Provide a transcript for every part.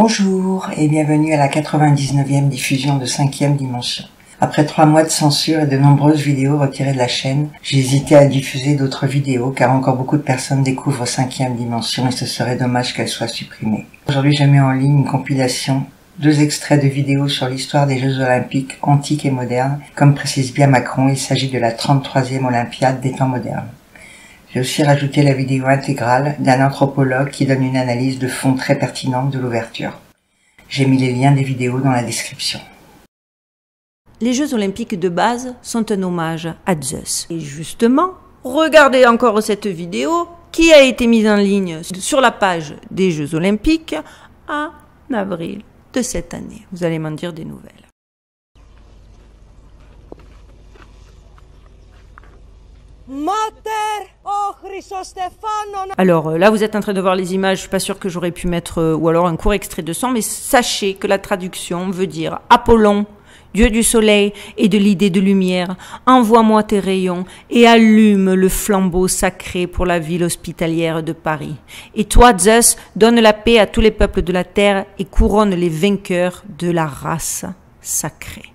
Bonjour et bienvenue à la 99e diffusion de 5e Dimension. Après trois mois de censure et de nombreuses vidéos retirées de la chaîne, j'ai hésité à diffuser d'autres vidéos car encore beaucoup de personnes découvrent 5e Dimension et ce serait dommage qu'elles soient supprimées. Aujourd'hui, j'ai mets en ligne une compilation deux extraits de vidéos sur l'histoire des Jeux olympiques antiques et modernes. Comme précise bien Macron, il s'agit de la 33e Olympiade des temps modernes. J'ai aussi rajouté la vidéo intégrale d'un anthropologue qui donne une analyse de fond très pertinente de l'ouverture. J'ai mis les liens des vidéos dans la description. Les Jeux olympiques de base sont un hommage à Zeus. Et justement, regardez encore cette vidéo qui a été mise en ligne sur la page des Jeux olympiques en avril de cette année. Vous allez m'en dire des nouvelles. Alors euh, là, vous êtes en train de voir les images, je suis pas sûr que j'aurais pu mettre, euh, ou alors un court extrait de sang, mais sachez que la traduction veut dire Apollon, Dieu du soleil et de l'idée de lumière, envoie-moi tes rayons et allume le flambeau sacré pour la ville hospitalière de Paris. Et toi, Zeus, donne la paix à tous les peuples de la terre et couronne les vainqueurs de la race sacrée.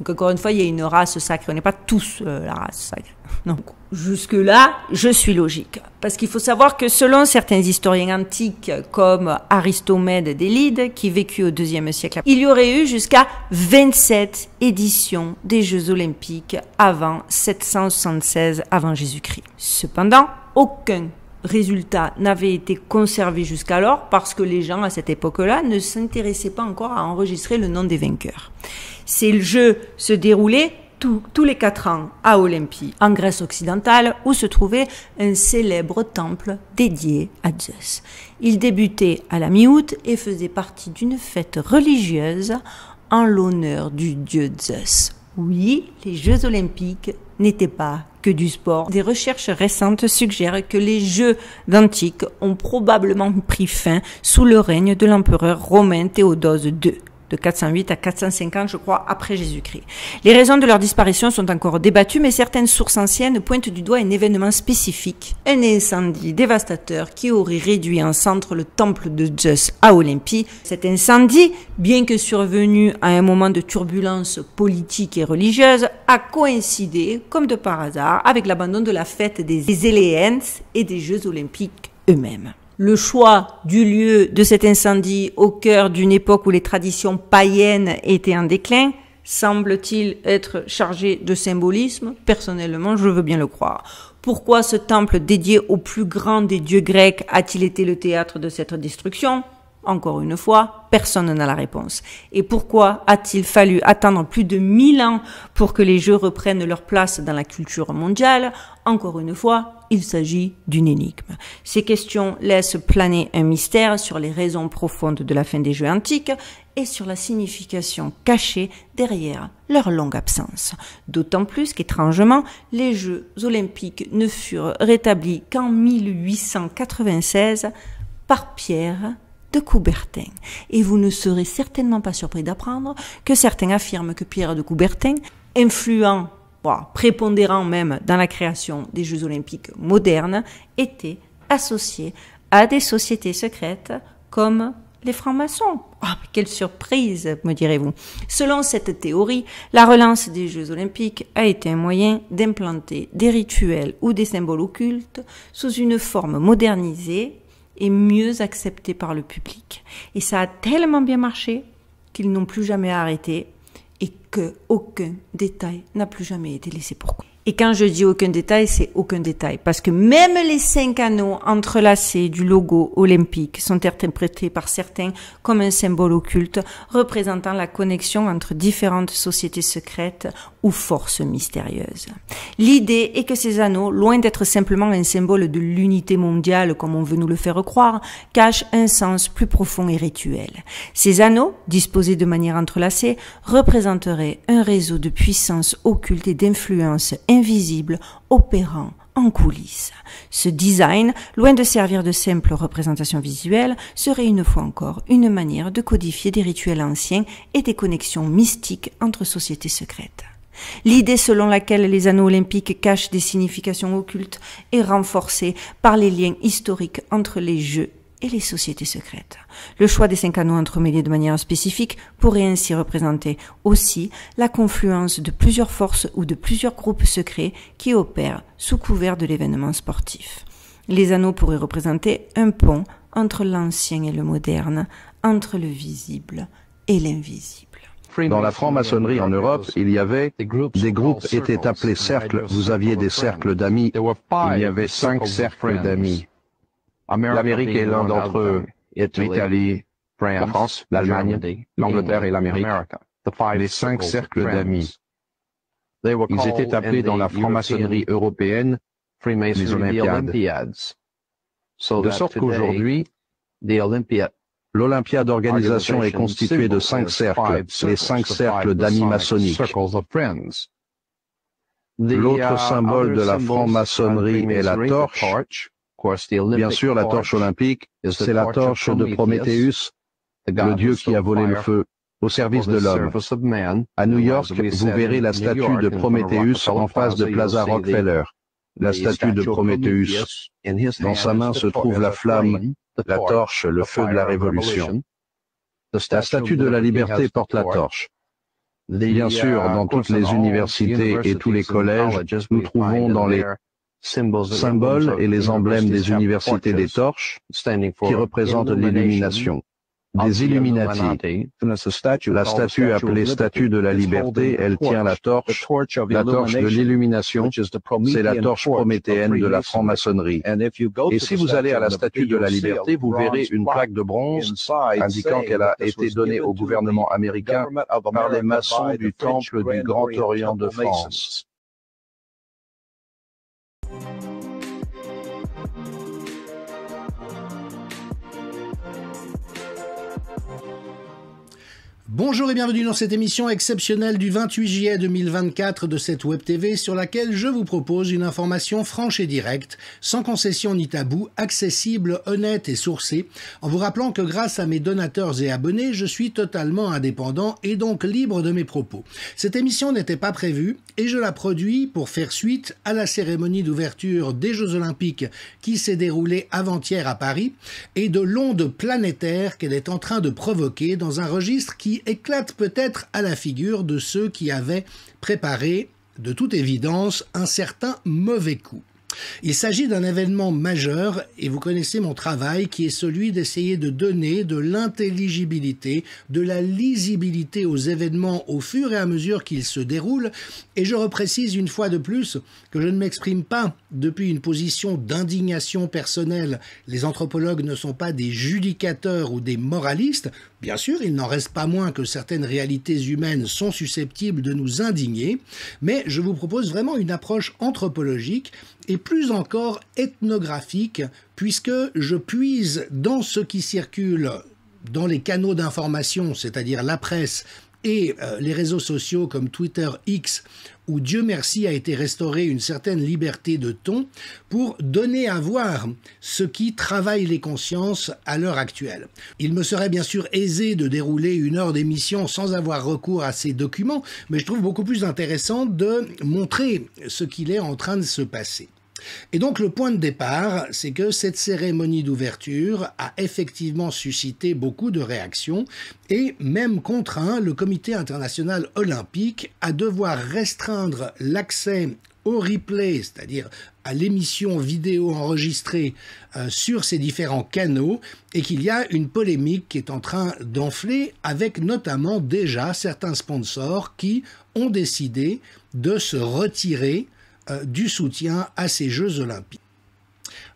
Donc encore une fois, il y a une race sacrée. On n'est pas tous euh, la race sacrée. Donc jusque-là, je suis logique. Parce qu'il faut savoir que selon certains historiens antiques comme Aristomède d'Élide, qui vécut au deuxième siècle, il y aurait eu jusqu'à 27 éditions des Jeux olympiques avant 776 avant Jésus-Christ. Cependant, aucun résultat n'avait été conservés jusqu'alors parce que les gens à cette époque-là ne s'intéressaient pas encore à enregistrer le nom des vainqueurs. Ces jeux se déroulaient tous les quatre ans à Olympie, en Grèce occidentale, où se trouvait un célèbre temple dédié à Zeus. Il débutait à la mi-août et faisait partie d'une fête religieuse en l'honneur du dieu Zeus. Oui, les Jeux olympiques n'étaient pas que du sport. Des recherches récentes suggèrent que les Jeux d'Antique ont probablement pris fin sous le règne de l'empereur romain Théodose II de 408 à 450, je crois, après Jésus-Christ. Les raisons de leur disparition sont encore débattues, mais certaines sources anciennes pointent du doigt un événement spécifique, un incendie dévastateur qui aurait réduit en centre le temple de Zeus à Olympie. Cet incendie, bien que survenu à un moment de turbulence politique et religieuse, a coïncidé, comme de par hasard, avec l'abandon de la fête des Éléens et des Jeux olympiques eux-mêmes le choix du lieu de cet incendie au cœur d'une époque où les traditions païennes étaient en déclin semble-t-il être chargé de symbolisme Personnellement, je veux bien le croire. Pourquoi ce temple dédié au plus grand des dieux grecs a-t-il été le théâtre de cette destruction encore une fois, personne n'a la réponse. Et pourquoi a-t-il fallu attendre plus de 1000 ans pour que les jeux reprennent leur place dans la culture mondiale Encore une fois, il s'agit d'une énigme. Ces questions laissent planer un mystère sur les raisons profondes de la fin des Jeux antiques et sur la signification cachée derrière leur longue absence. D'autant plus qu'étrangement, les Jeux olympiques ne furent rétablis qu'en 1896 par Pierre de Coubertin. Et vous ne serez certainement pas surpris d'apprendre que certains affirment que Pierre de Coubertin, influent, prépondérant même dans la création des Jeux olympiques modernes, était associé à des sociétés secrètes comme les francs-maçons. Ah, quelle surprise, me direz-vous. Selon cette théorie, la relance des Jeux olympiques a été un moyen d'implanter des rituels ou des symboles occultes sous une forme modernisée et mieux accepté par le public. Et ça a tellement bien marché qu'ils n'ont plus jamais arrêté et que aucun détail n'a plus jamais été laissé pour compte. Et quand je dis aucun détail, c'est aucun détail. Parce que même les cinq anneaux entrelacés du logo olympique sont interprétés par certains comme un symbole occulte représentant la connexion entre différentes sociétés secrètes ou forces mystérieuses. L'idée est que ces anneaux, loin d'être simplement un symbole de l'unité mondiale comme on veut nous le faire croire, cachent un sens plus profond et rituel. Ces anneaux, disposés de manière entrelacée, représenteraient un réseau de puissance occulte et d'influence invisible, opérant en coulisses. Ce design, loin de servir de simple représentation visuelle, serait une fois encore une manière de codifier des rituels anciens et des connexions mystiques entre sociétés secrètes. L'idée selon laquelle les anneaux olympiques cachent des significations occultes est renforcée par les liens historiques entre les Jeux les sociétés secrètes. Le choix des cinq anneaux entremêlés de manière spécifique pourrait ainsi représenter aussi la confluence de plusieurs forces ou de plusieurs groupes secrets qui opèrent sous couvert de l'événement sportif. Les anneaux pourraient représenter un pont entre l'ancien et le moderne, entre le visible et l'invisible. Dans la franc-maçonnerie en Europe, il y avait des groupes étaient appelés cercles, vous aviez des cercles d'amis, il y avait cinq cercles d'amis. L'Amérique est l'un d'entre eux, l'Italie, la France, l'Allemagne, l'Angleterre et l'Amérique, les cinq cercles d'amis. Ils étaient appelés dans la franc-maçonnerie européenne les Olympiades. De sorte qu'aujourd'hui, l'Olympiade d'organisation est constituée de cinq cercles, les cinq cercles d'amis maçonniques. L'autre symbole uh, de la franc-maçonnerie est la torche, Bien sûr, la torche olympique, c'est la torche de Prométhéeus, le dieu qui a volé le feu, au service de l'homme. À New York, vous verrez la statue de Prométhéeus en face de Plaza Rockefeller. La statue de Prométhée, Dans sa main se trouve la flamme, la torche, le feu de la révolution. La statue de la liberté porte la torche. Bien sûr, uh, dans toutes les universités et tous les collèges, nous trouvons dans les symboles et les emblèmes des universités des torches qui représentent l'illumination des Illuminati. La statue appelée Statue de la Liberté, elle tient la torche, la torche de l'illumination, c'est la torche prométhéenne de la franc-maçonnerie. Et si vous allez à la Statue de la Liberté, vous verrez une plaque de bronze indiquant qu'elle a été donnée au gouvernement américain par les maçons du Temple du Grand Orient de France. Thank you. Bonjour et bienvenue dans cette émission exceptionnelle du 28 juillet 2024 de cette Web TV sur laquelle je vous propose une information franche et directe, sans concession ni tabou, accessible, honnête et sourcée, en vous rappelant que grâce à mes donateurs et abonnés, je suis totalement indépendant et donc libre de mes propos. Cette émission n'était pas prévue et je la produis pour faire suite à la cérémonie d'ouverture des Jeux Olympiques qui s'est déroulée avant-hier à Paris et de l'onde planétaire qu'elle est en train de provoquer dans un registre qui éclate peut-être à la figure de ceux qui avaient préparé, de toute évidence, un certain mauvais coup. Il s'agit d'un événement majeur et vous connaissez mon travail qui est celui d'essayer de donner de l'intelligibilité, de la lisibilité aux événements au fur et à mesure qu'ils se déroulent et je reprécise une fois de plus que je ne m'exprime pas depuis une position d'indignation personnelle. Les anthropologues ne sont pas des judicateurs ou des moralistes, Bien sûr, il n'en reste pas moins que certaines réalités humaines sont susceptibles de nous indigner, mais je vous propose vraiment une approche anthropologique et plus encore ethnographique, puisque je puise dans ce qui circule dans les canaux d'information, c'est-à-dire la presse et euh, les réseaux sociaux comme Twitter X où Dieu merci a été restauré une certaine liberté de ton pour donner à voir ce qui travaille les consciences à l'heure actuelle. Il me serait bien sûr aisé de dérouler une heure d'émission sans avoir recours à ces documents, mais je trouve beaucoup plus intéressant de montrer ce qu'il est en train de se passer. Et donc le point de départ, c'est que cette cérémonie d'ouverture a effectivement suscité beaucoup de réactions et même contraint le Comité international olympique à devoir restreindre l'accès au replay, c'est-à-dire à, l'émission vidéo enregistrée euh, sur ces différents canaux, et qu'il y a une polémique qui est en train d'enfler, avec notamment déjà certains sponsors qui ont décidé de se retirer euh, du soutien à ces Jeux olympiques.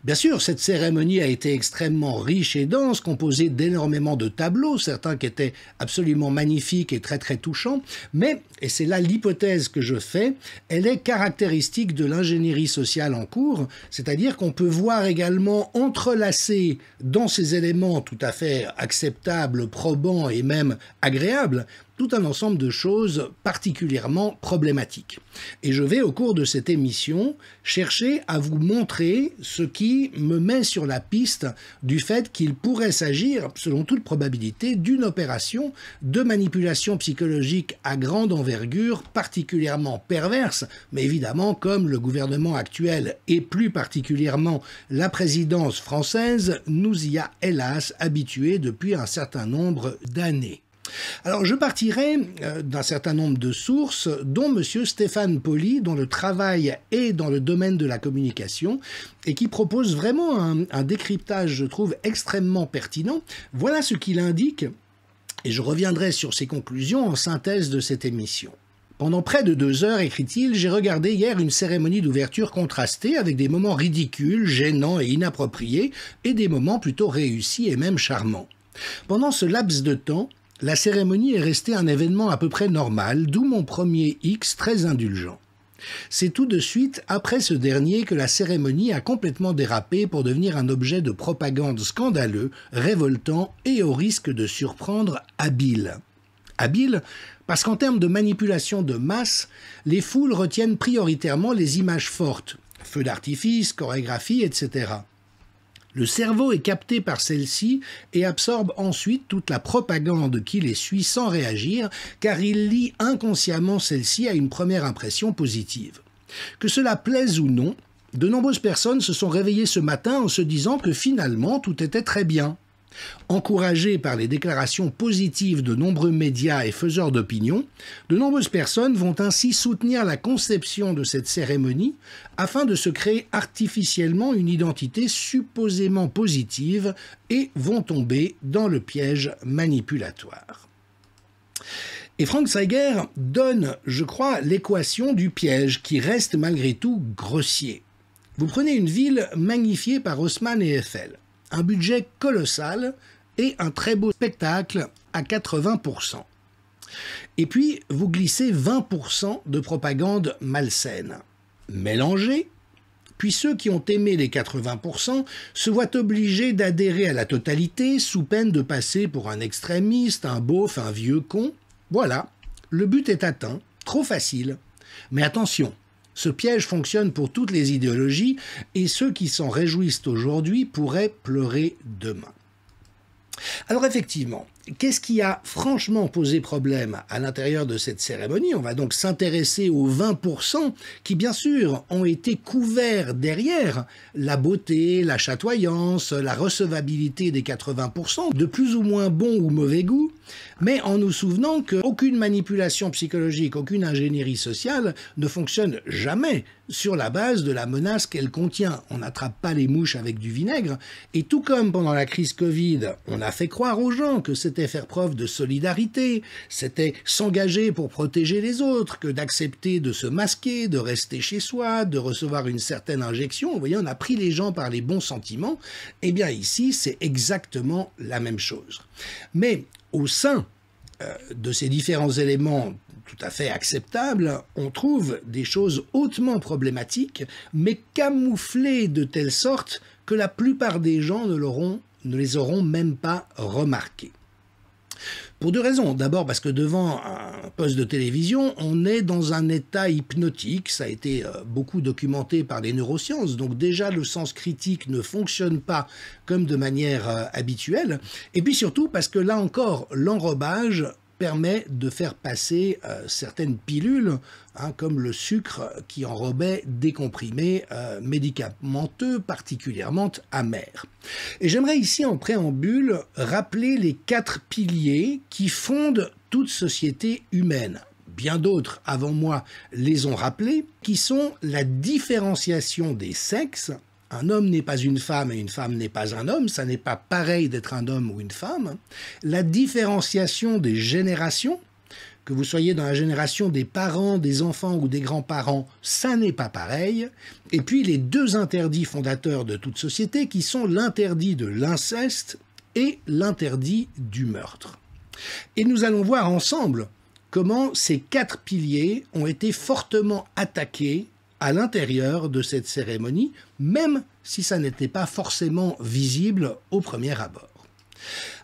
Bien sûr, cette cérémonie a été extrêmement riche et dense, composée d'énormément de tableaux, certains qui étaient absolument magnifiques et très très touchants, mais, et c'est là l'hypothèse que je fais, elle est caractéristique de l'ingénierie sociale en cours, c'est-à-dire qu'on peut voir également entrelacer dans ces éléments tout à fait acceptables, probants et même agréables, tout un ensemble de choses particulièrement problématiques. Et je vais au cours de cette émission chercher à vous montrer ce qui me met sur la piste du fait qu'il pourrait s'agir, selon toute probabilité, d'une opération de manipulation psychologique à grande envergure, particulièrement perverse, mais évidemment comme le gouvernement actuel et plus particulièrement la présidence française nous y a hélas habitués depuis un certain nombre d'années. Alors je partirai euh, d'un certain nombre de sources, dont M. Stéphane Poli, dont le travail est dans le domaine de la communication et qui propose vraiment un, un décryptage, je trouve, extrêmement pertinent. Voilà ce qu'il indique, et je reviendrai sur ses conclusions en synthèse de cette émission. Pendant près de deux heures, écrit-il, j'ai regardé hier une cérémonie d'ouverture contrastée avec des moments ridicules, gênants et inappropriés, et des moments plutôt réussis et même charmants. Pendant ce laps de temps, la cérémonie est restée un événement à peu près normal, d'où mon premier X très indulgent. C'est tout de suite après ce dernier que la cérémonie a complètement dérapé pour devenir un objet de propagande scandaleux, révoltant et au risque de surprendre habile. Habile parce qu'en termes de manipulation de masse, les foules retiennent prioritairement les images fortes, feux d'artifice, chorégraphie, etc. Le cerveau est capté par celle-ci et absorbe ensuite toute la propagande qui les suit sans réagir, car il lie inconsciemment celle-ci à une première impression positive. Que cela plaise ou non, de nombreuses personnes se sont réveillées ce matin en se disant que finalement tout était très bien. Encouragés par les déclarations positives de nombreux médias et faiseurs d'opinion, de nombreuses personnes vont ainsi soutenir la conception de cette cérémonie afin de se créer artificiellement une identité supposément positive et vont tomber dans le piège manipulatoire. Et Frank Seiger donne, je crois, l'équation du piège qui reste malgré tout grossier. Vous prenez une ville magnifiée par Haussmann et Eiffel un budget colossal et un très beau spectacle à 80%. Et puis, vous glissez 20% de propagande malsaine. Mélanger. puis ceux qui ont aimé les 80% se voient obligés d'adhérer à la totalité sous peine de passer pour un extrémiste, un beauf, un vieux con. Voilà, le but est atteint, trop facile. Mais attention, ce piège fonctionne pour toutes les idéologies et ceux qui s'en réjouissent aujourd'hui pourraient pleurer demain. Alors effectivement, Qu'est-ce qui a franchement posé problème à l'intérieur de cette cérémonie On va donc s'intéresser aux 20% qui, bien sûr, ont été couverts derrière la beauté, la chatoyance, la recevabilité des 80%, de plus ou moins bon ou mauvais goût, mais en nous souvenant qu'aucune manipulation psychologique, aucune ingénierie sociale ne fonctionne jamais sur la base de la menace qu'elle contient. On n'attrape pas les mouches avec du vinaigre, et tout comme pendant la crise Covid, on a fait croire aux gens que c'était faire preuve de solidarité, c'était s'engager pour protéger les autres, que d'accepter de se masquer, de rester chez soi, de recevoir une certaine injection, vous voyez, on a pris les gens par les bons sentiments, eh bien ici, c'est exactement la même chose. Mais au sein euh, de ces différents éléments tout à fait acceptable, on trouve des choses hautement problématiques, mais camouflées de telle sorte que la plupart des gens ne, ne les auront même pas remarquées. Pour deux raisons. D'abord parce que devant un poste de télévision, on est dans un état hypnotique. Ça a été euh, beaucoup documenté par les neurosciences. Donc déjà, le sens critique ne fonctionne pas comme de manière euh, habituelle. Et puis surtout parce que là encore, l'enrobage permet de faire passer euh, certaines pilules, hein, comme le sucre qui enrobait des comprimés euh, médicamenteux particulièrement amers. Et j'aimerais ici en préambule rappeler les quatre piliers qui fondent toute société humaine bien d'autres avant moi les ont rappelés, qui sont la différenciation des sexes, un homme n'est pas une femme et une femme n'est pas un homme, ça n'est pas pareil d'être un homme ou une femme. La différenciation des générations, que vous soyez dans la génération des parents, des enfants ou des grands-parents, ça n'est pas pareil. Et puis les deux interdits fondateurs de toute société qui sont l'interdit de l'inceste et l'interdit du meurtre. Et nous allons voir ensemble comment ces quatre piliers ont été fortement attaqués à l'intérieur de cette cérémonie, même si ça n'était pas forcément visible au premier abord.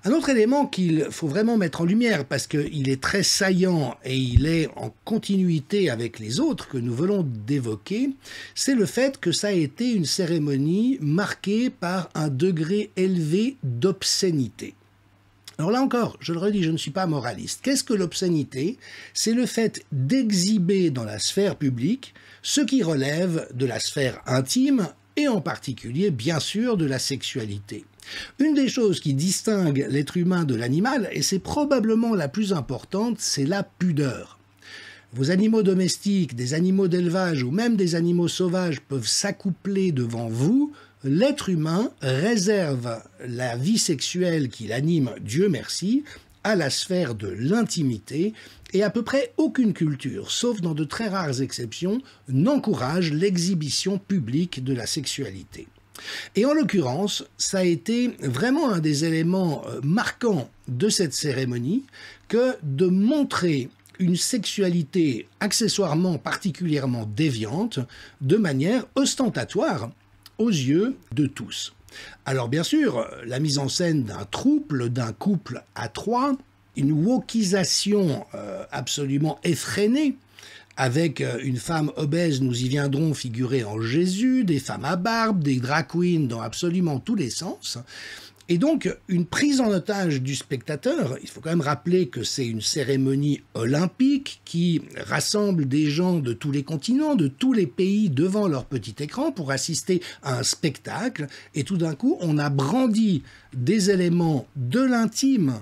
Un autre élément qu'il faut vraiment mettre en lumière parce qu'il est très saillant et il est en continuité avec les autres que nous venons d'évoquer, c'est le fait que ça a été une cérémonie marquée par un degré élevé d'obscénité. Alors là encore, je le redis, je ne suis pas moraliste. Qu'est-ce que l'obscénité C'est le fait d'exhiber dans la sphère publique ce qui relève de la sphère intime et en particulier, bien sûr, de la sexualité. Une des choses qui distingue l'être humain de l'animal, et c'est probablement la plus importante, c'est la pudeur. Vos animaux domestiques, des animaux d'élevage ou même des animaux sauvages peuvent s'accoupler devant vous l'être humain réserve la vie sexuelle qui l'anime, Dieu merci, à la sphère de l'intimité, et à peu près aucune culture, sauf dans de très rares exceptions, n'encourage l'exhibition publique de la sexualité. Et en l'occurrence, ça a été vraiment un des éléments euh, marquants de cette cérémonie que de montrer une sexualité accessoirement particulièrement déviante de manière ostentatoire aux yeux de tous. Alors bien sûr, la mise en scène d'un trouble, d'un couple à trois, une wokisation euh, absolument effrénée, avec euh, une femme obèse, nous y viendrons figurer en Jésus, des femmes à barbe, des drag queens dans absolument tous les sens, et donc, une prise en otage du spectateur, il faut quand même rappeler que c'est une cérémonie olympique qui rassemble des gens de tous les continents, de tous les pays devant leur petit écran pour assister à un spectacle. Et tout d'un coup, on a brandi des éléments de l'intime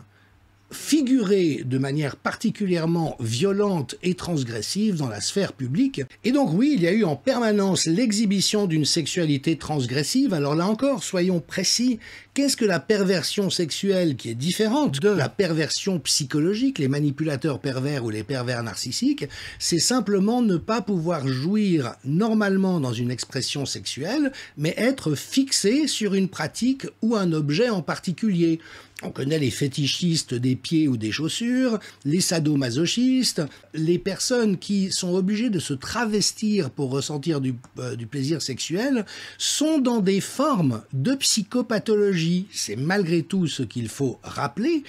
figurer de manière particulièrement violente et transgressive dans la sphère publique. Et donc oui, il y a eu en permanence l'exhibition d'une sexualité transgressive. Alors là encore, soyons précis, qu'est-ce que la perversion sexuelle qui est différente de la perversion psychologique, les manipulateurs pervers ou les pervers narcissiques C'est simplement ne pas pouvoir jouir normalement dans une expression sexuelle, mais être fixé sur une pratique ou un objet en particulier. On connaît les fétichistes des pieds ou des chaussures, les sadomasochistes, les personnes qui sont obligées de se travestir pour ressentir euh, du, plaisir sexuel sont dans des formes de psychopathologie. C'est malgré tout ce qu'il faut rappeler,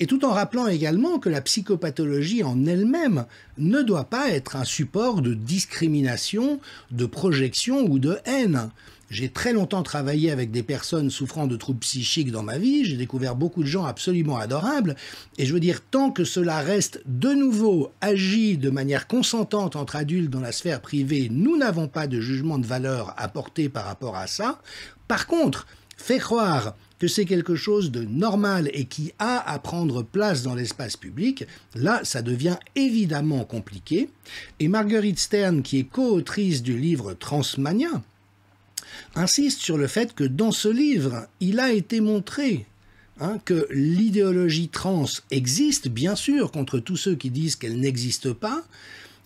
et tout en rappelant également que la psychopathologie en elle-même ne doit pas être un support de discrimination, de projection ou de haine. J'ai très longtemps travaillé avec des personnes souffrant de troubles psychiques dans ma vie, j'ai découvert beaucoup de gens absolument adorables, et je veux dire, tant que cela reste de nouveau agi de manière consentante entre adultes dans la sphère privée, nous n'avons pas de jugement de valeur à porter par rapport à ça. Par contre, faire croire que c'est quelque chose de normal et qui a à prendre place dans l'espace public, là, ça devient évidemment compliqué. Et Marguerite Stern, qui est co-autrice du livre Transmania, insiste sur le fait que dans ce livre, il a été montré hein, que l'idéologie trans existe, bien sûr, contre tous ceux qui disent qu'elle n'existe pas,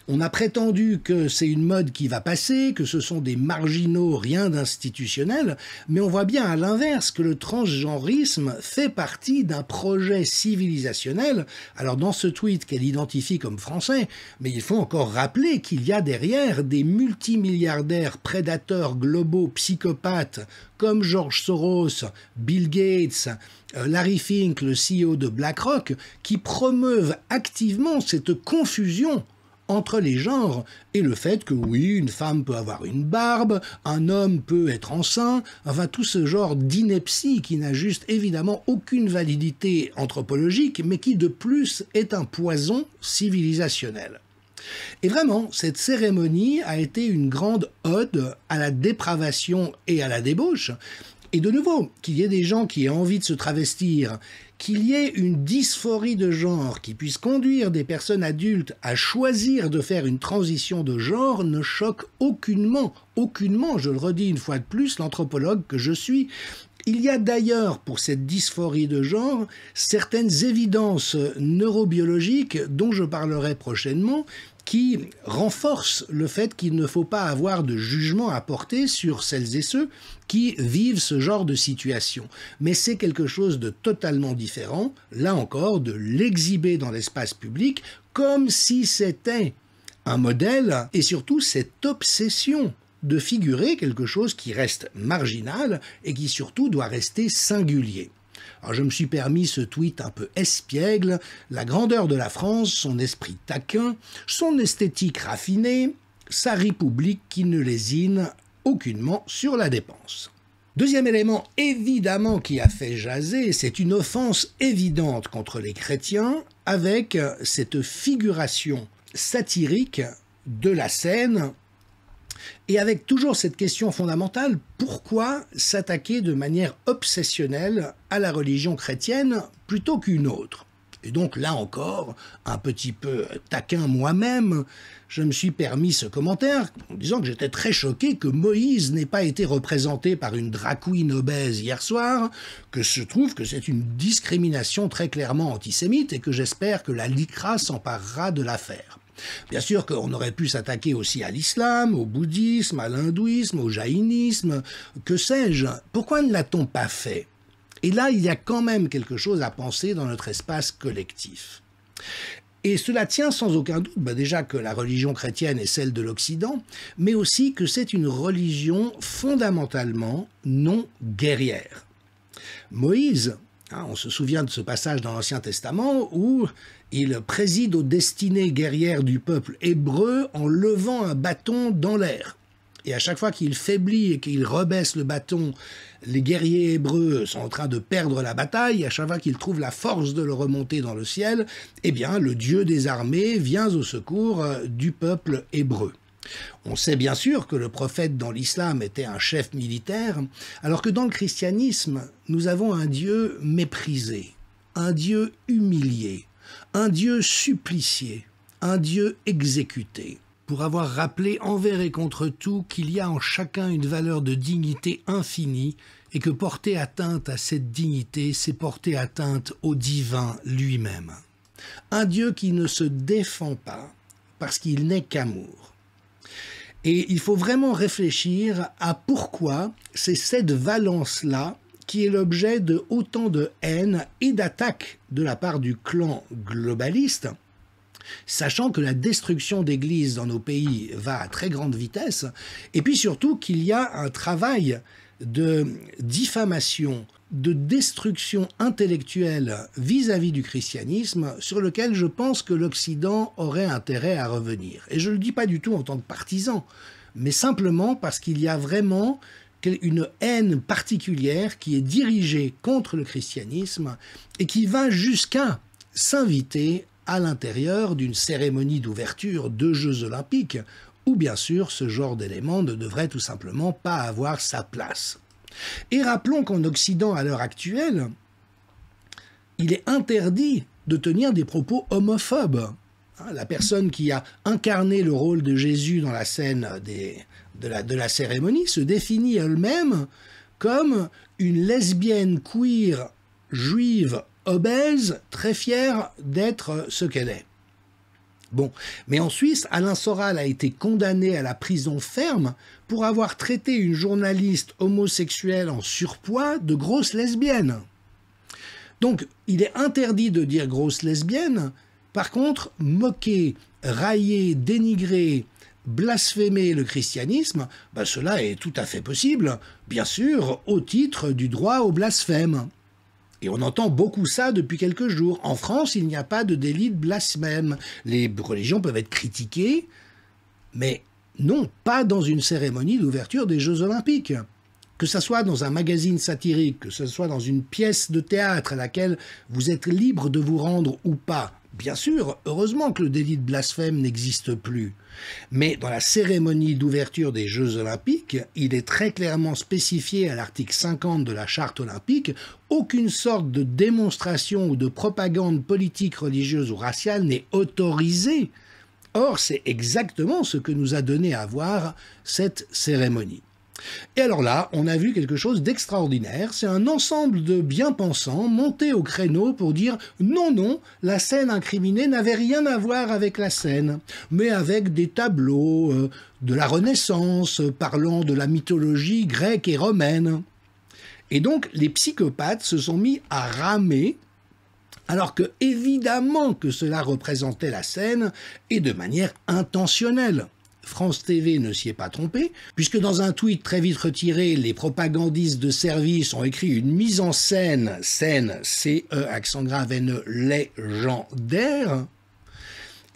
on a prétendu que c'est une mode qui va passer, que ce sont des marginaux, rien d'institutionnel, mais on voit bien à l'inverse que le transgenrisme fait partie d'un projet civilisationnel. Alors dans ce tweet qu'elle identifie comme français, mais il faut encore rappeler qu'il y a derrière des multimilliardaires prédateurs globaux psychopathes comme George Soros, Bill Gates, euh, Larry Fink, le CEO de BlackRock, qui promeuvent activement cette confusion entre les genres et le fait que oui, une femme peut avoir une barbe, un homme peut être enceint, enfin tout ce genre d'ineptie qui n'a juste évidemment aucune validité anthropologique, mais qui de plus est un poison civilisationnel. Et vraiment, cette cérémonie a été une grande ode à la dépravation et à la débauche, et de nouveau, qu'il y ait des gens qui aient envie de se travestir qu'il y ait une dysphorie de genre qui puisse conduire des personnes adultes à choisir de faire une transition de genre ne choque aucunement, aucunement, je le redis une fois de plus, l'anthropologue que je suis. Il y a d'ailleurs pour cette dysphorie de genre certaines évidences neurobiologiques dont je parlerai prochainement qui renforce le fait qu'il ne faut pas avoir de jugement à porter sur celles et ceux qui vivent ce genre de situation. Mais c'est quelque chose de totalement différent, là encore, de l'exhiber dans l'espace public comme si c'était un modèle et surtout cette obsession de figurer quelque chose qui reste marginal et qui surtout doit rester singulier. Ah, je me suis permis ce tweet un peu espiègle, la grandeur de la France, son esprit taquin, son esthétique raffinée, sa république qui ne lésine aucunement sur la dépense. Deuxième élément évidemment qui a fait jaser, c'est une offense évidente contre les chrétiens avec cette figuration satirique de la scène et avec toujours cette question fondamentale, pourquoi s'attaquer de manière obsessionnelle à la religion chrétienne plutôt qu'une autre Et donc là encore, un petit peu taquin moi-même, je me suis permis ce commentaire en disant que j'étais très choqué que Moïse n'ait pas été représenté par une dracouine obèse hier soir, que se trouve que c'est une discrimination très clairement antisémite et que j'espère que la LICRA s'emparera de l'affaire. Bien sûr qu'on aurait pu s'attaquer aussi à l'islam, au bouddhisme, à l'hindouisme, au jaïnisme, que sais-je. Pourquoi ne l'a-t-on pas fait Et là, il y a quand même quelque chose à penser dans notre espace collectif. Et cela tient sans aucun doute bah, déjà que la religion chrétienne est celle de l'Occident, mais aussi que c'est une religion fondamentalement non guerrière. Moïse, hein, on se souvient de ce passage dans l'Ancien Testament où il préside aux destinées guerrières du peuple hébreu en levant un bâton dans l'air. Et à chaque fois qu'il faiblit et qu'il rebaisse le bâton, les guerriers hébreux sont en train de perdre la bataille. à chaque fois qu'ils trouvent la force de le remonter dans le ciel, eh bien, le Dieu des armées vient au secours euh, du peuple hébreu. On sait bien sûr que le prophète dans l'islam était un chef militaire, alors que dans le christianisme, nous avons un Dieu méprisé, un Dieu humilié, un Dieu supplicié, un Dieu exécuté, pour avoir rappelé envers et contre tout qu'il y a en chacun une valeur de dignité infinie et que porter atteinte à cette dignité, c'est porter atteinte au divin lui-même. Un Dieu qui ne se défend pas parce qu'il n'est qu'amour. Et il faut vraiment réfléchir à pourquoi c'est cette valence-là qui est l'objet de autant de haine et d'attaques de la part du clan globaliste, sachant que la destruction d'églises dans nos pays va à très grande vitesse, et puis surtout qu'il y a un travail de diffamation, de destruction intellectuelle vis-à-vis du christianisme sur lequel je pense que l'Occident aurait intérêt à revenir. Et je ne le dis pas du tout en tant que partisan, mais simplement parce qu'il y a vraiment une haine particulière qui est dirigée contre le christianisme et qui va jusqu'à s'inviter à l'intérieur d'une cérémonie d'ouverture de Jeux olympiques, où bien sûr ce genre d'élément ne devrait tout simplement pas avoir sa place. Et rappelons qu'en Occident à l'heure actuelle, il est interdit de tenir des propos homophobes. Hein, la personne qui a incarné le rôle de Jésus dans la scène des, de la, cérémonie se définit elle-même comme une lesbienne queer juive obèse, très fière d'être ce qu'elle est. Bon, mais en Suisse, Alain Soral a été condamné à la prison ferme pour avoir traité une journaliste homosexuelle en surpoids de grosse lesbienne. Donc, il est interdit de dire grosse lesbienne. Par contre, moquer, railler, dénigrer blasphémer le christianisme, ben, cela est tout à fait possible, bien sûr, au titre du droit au blasphème. Et on entend beaucoup ça depuis quelques jours. En France, il n'y a pas de délit de blasphème. Les religions peuvent être critiquées, mais non, pas dans une cérémonie d'ouverture des Jeux olympiques. Que ce soit dans un magazine satirique, que ce soit dans une pièce de théâtre à laquelle vous êtes libre de vous rendre ou pas, Bien sûr, heureusement que le délit de blasphème n'existe plus. Mais dans la cérémonie d'ouverture des Jeux olympiques, il est très clairement spécifié à l'article 50 de la charte olympique, aucune sorte de démonstration ou de propagande politique, religieuse ou raciale n'est autorisée. Or, c'est exactement ce que nous a donné à voir cette cérémonie. Et alors là, on a vu quelque chose d'extraordinaire, c'est un ensemble de bien-pensants montés au créneau pour dire non, non, la scène incriminée n'avait rien à voir avec la scène, mais avec des tableaux euh, de la Renaissance parlant de la mythologie grecque et romaine. Et donc les psychopathes se sont mis à ramer alors que évidemment que cela représentait la scène et de manière intentionnelle. France TV ne s'y est pas trompé, puisque dans un tweet très vite retiré, les propagandistes de service ont écrit une mise en scène, scène, C-E, accent grave, N-E, légendaire,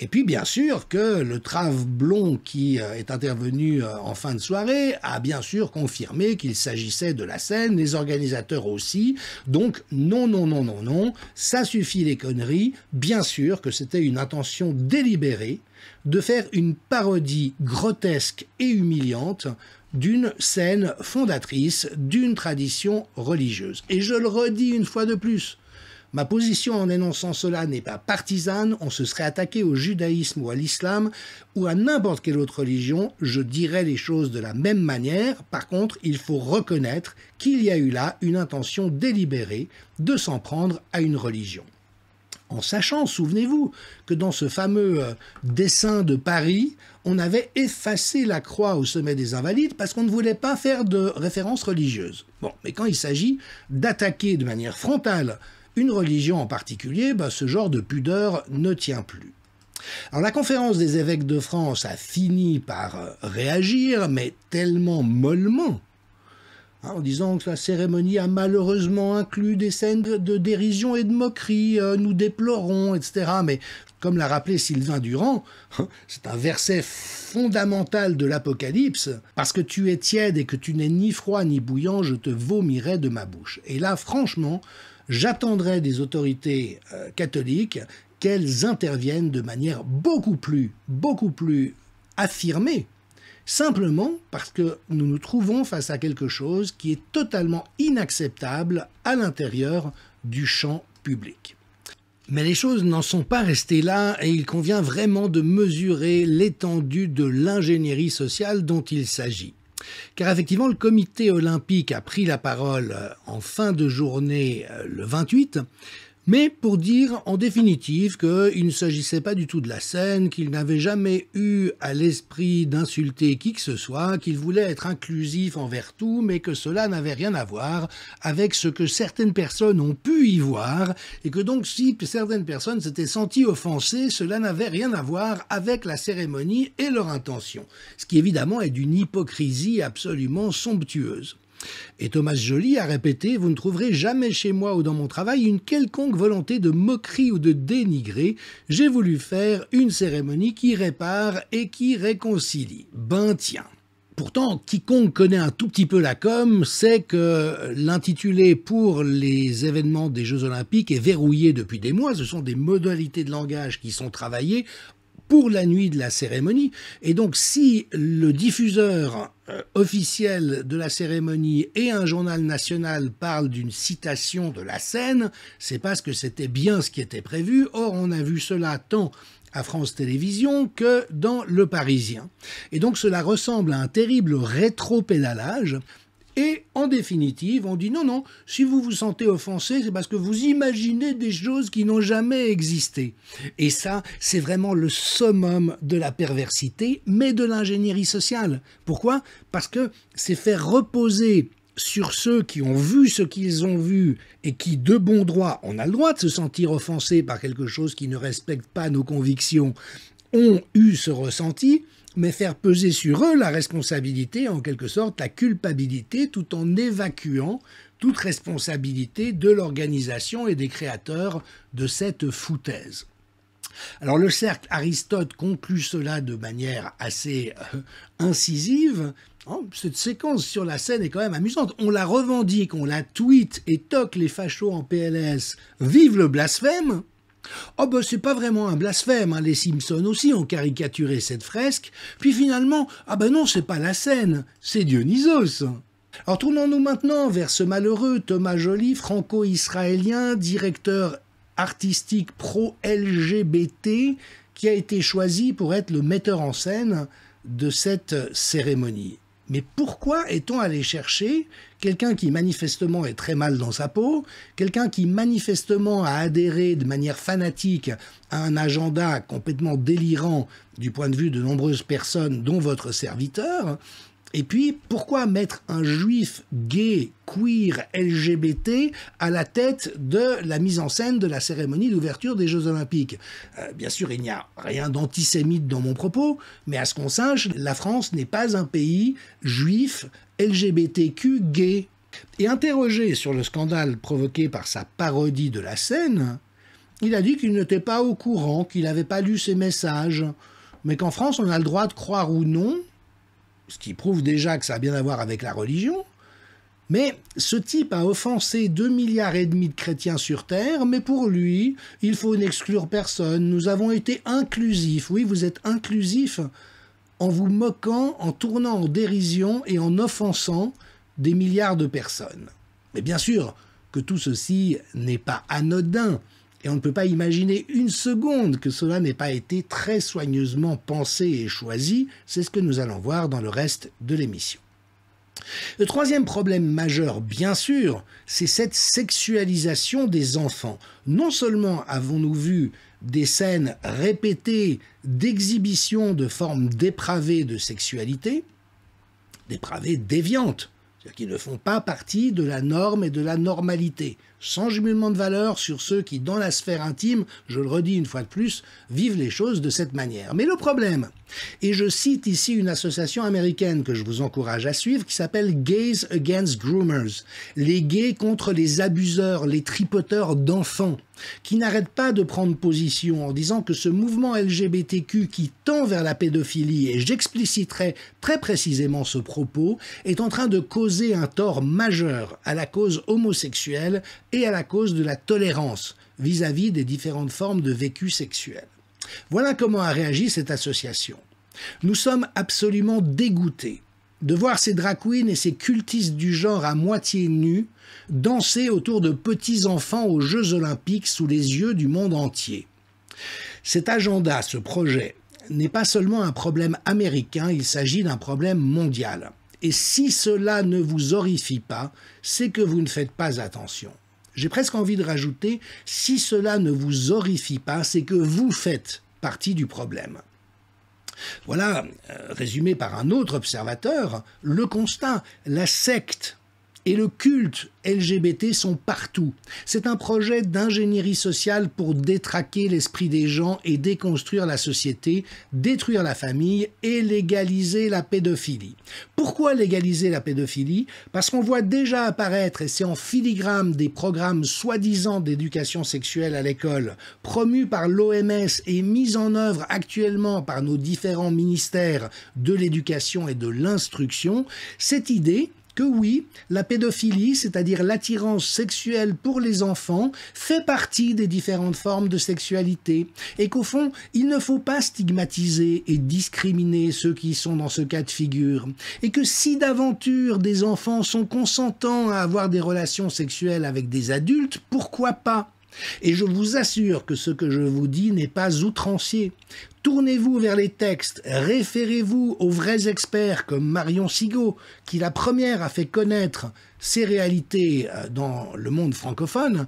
et puis bien sûr que le trave blond qui euh, est intervenu euh, en fin de soirée a bien sûr confirmé qu'il s'agissait de la scène, les organisateurs aussi. Donc non, non, non, non, non, ça suffit les conneries. Bien sûr que c'était une intention délibérée de faire une parodie grotesque et humiliante d'une scène fondatrice d'une tradition religieuse. Et je le redis une fois de plus, Ma position en énonçant cela n'est pas partisane, on se serait attaqué au judaïsme ou à l'islam ou à n'importe quelle autre religion, je dirais les choses de la même manière, par contre il faut reconnaître qu'il y a eu là une intention délibérée de s'en prendre à une religion en sachant, souvenez-vous, que dans ce fameux euh, dessin de Paris, on avait effacé la croix au sommet des Invalides parce qu'on ne voulait pas faire de référence religieuse. Bon, mais quand il s'agit d'attaquer de manière frontale une religion en particulier, bah, ce genre de pudeur ne tient plus. Alors la conférence des évêques de France a fini par euh, réagir, mais tellement mollement Hein, en disant que la cérémonie a malheureusement inclus des scènes de dérision et de moquerie, euh, nous déplorons, etc. Mais comme l'a rappelé Sylvain Durand, hein, c'est un verset fondamental de l'Apocalypse, parce que tu es tiède et que tu n'es ni froid ni bouillant, je te vomirai de ma bouche. Et là, franchement, j'attendrai des autorités euh, catholiques qu'elles interviennent de manière beaucoup plus, beaucoup plus affirmée simplement parce que nous nous trouvons face à quelque chose qui est totalement inacceptable à l'intérieur du champ public. Mais les choses n'en sont pas restées là et il convient vraiment de mesurer l'étendue de l'ingénierie sociale dont il s'agit. Car effectivement, le comité olympique a pris la parole euh, en fin de journée euh, le 28 mais pour dire en définitive qu'il ne s'agissait pas du tout de la scène, qu'il n'avait jamais eu à l'esprit d'insulter qui que ce soit, qu'il voulait être inclusif envers tout, mais que cela n'avait rien à voir avec ce que certaines personnes ont pu y voir, et que donc si certaines personnes s'étaient senties offensées, cela n'avait rien à voir avec la cérémonie et leur intention, ce qui évidemment est d'une hypocrisie absolument somptueuse. Et Thomas Joly a répété Vous ne trouverez jamais chez moi ou dans mon travail une quelconque volonté de moquerie ou de dénigrer. J'ai voulu faire une cérémonie qui répare et qui réconcilie. Ben tiens. Pourtant, quiconque connaît un tout petit peu la com sait que l'intitulé pour les événements des Jeux Olympiques est verrouillé depuis des mois. Ce sont des modalités de langage qui sont travaillées pour la nuit de la cérémonie. Et donc si le diffuseur euh, officiel de la cérémonie et un journal national parlent d'une citation de la scène, c'est parce que c'était bien ce qui était prévu. Or, on a vu cela tant à France Télévisions que dans Le Parisien. Et donc cela ressemble à un terrible rétropédalage et en définitive, on dit non, non, si vous vous sentez offensé, c'est parce que vous imaginez des choses qui n'ont jamais existé. Et ça, c'est vraiment le summum de la perversité, mais de l'ingénierie sociale. Pourquoi Parce que c'est faire reposer sur ceux qui ont vu ce qu'ils ont vu et qui, de bon droit, on a le droit de se sentir offensé par quelque chose qui ne respecte pas nos convictions, ont eu ce ressenti, mais faire peser sur eux la responsabilité, en quelque sorte la culpabilité, tout en évacuant toute responsabilité de l'organisation et des créateurs de cette foutaise. Alors le cercle, Aristote conclut cela de manière assez euh, incisive. Oh, cette séquence sur la scène est quand même amusante. On la revendique, on la tweet et toque les fachos en PLS. Vive le blasphème Oh ben c'est pas vraiment un blasphème, hein, les Simpsons aussi ont caricaturé cette fresque, puis finalement, ah ben non, c'est pas la scène, c'est Dionysos. Alors tournons-nous maintenant vers ce malheureux Thomas Joly, franco-israélien, directeur artistique pro-LGBT, qui a été choisi pour être le metteur en scène de cette cérémonie. Mais pourquoi est-on allé chercher quelqu'un qui manifestement est très mal dans sa peau, quelqu'un qui manifestement a adhéré de manière fanatique à un agenda complètement délirant du point de vue de nombreuses personnes, dont votre serviteur, et puis, pourquoi mettre un juif gay, queer, LGBT à la tête de la mise en scène de la cérémonie d'ouverture des Jeux Olympiques euh, Bien sûr, il n'y a rien d'antisémite dans mon propos, mais à ce qu'on sache, la France n'est pas un pays juif, LGBTQ, gay. Et interrogé sur le scandale provoqué par sa parodie de la scène, il a dit qu'il n'était pas au courant, qu'il n'avait pas lu ses messages, mais qu'en France, on a le droit de croire ou non ce qui prouve déjà que ça a bien à voir avec la religion. Mais ce type a offensé 2 milliards et demi de chrétiens sur Terre, mais pour lui, il faut n'exclure personne. Nous avons été inclusifs. Oui, vous êtes inclusifs en vous moquant, en tournant en dérision et en offensant des milliards de personnes. Mais bien sûr que tout ceci n'est pas anodin. Et on ne peut pas imaginer une seconde que cela n'ait pas été très soigneusement pensé et choisi, c'est ce que nous allons voir dans le reste de l'émission. Le troisième problème majeur, bien sûr, c'est cette sexualisation des enfants. Non seulement avons-nous vu des scènes répétées d'exhibitions de formes dépravées de sexualité, dépravées déviantes, c'est-à-dire qui ne font pas partie de la norme et de la normalité sans jumellement de valeur sur ceux qui, dans la sphère intime, je le redis une fois de plus, vivent les choses de cette manière. Mais le problème, et je cite ici une association américaine que je vous encourage à suivre qui s'appelle Gays Against Groomers, les gays contre les abuseurs, les tripoteurs d'enfants, qui n'arrêtent pas de prendre position en disant que ce mouvement LGBTQ qui tend vers la pédophilie, et j'expliciterai très précisément ce propos, est en train de causer un tort majeur à la cause homosexuelle et à la cause de la tolérance vis-à-vis des différentes formes de vécu sexuel. Voilà comment a réagi cette association. Nous sommes absolument dégoûtés de voir ces drag queens et ces cultistes du genre à moitié nus danser autour de petits enfants aux Jeux olympiques sous les yeux du monde entier. Cet agenda, ce projet, n'est pas seulement un problème américain, il s'agit d'un problème mondial. Et si cela ne vous horrifie pas, c'est que vous ne faites pas attention j'ai presque envie de rajouter, si cela ne vous horrifie pas, c'est que vous faites partie du problème. Voilà, euh, résumé par un autre observateur, le constat, la secte et le culte LGBT sont partout. C'est un projet d'ingénierie sociale pour détraquer l'esprit des gens et déconstruire la société, détruire la famille et légaliser la pédophilie. Pourquoi légaliser la pédophilie Parce qu'on voit déjà apparaître, et c'est en filigrane des programmes soi-disant d'éducation sexuelle à l'école, promus par l'OMS et mis en œuvre actuellement par nos différents ministères de l'éducation et de l'instruction, cette idée que oui, la pédophilie, c'est-à-dire l'attirance sexuelle pour les enfants, fait partie des différentes formes de sexualité, et qu'au fond, il ne faut pas stigmatiser et discriminer ceux qui sont dans ce cas de figure, et que si d'aventure des enfants sont consentants à avoir des relations sexuelles avec des adultes, pourquoi pas et je vous assure que ce que je vous dis n'est pas outrancier. Tournez-vous vers les textes, référez-vous aux vrais experts comme Marion Sigaud, qui la première a fait connaître ces réalités euh, dans le monde francophone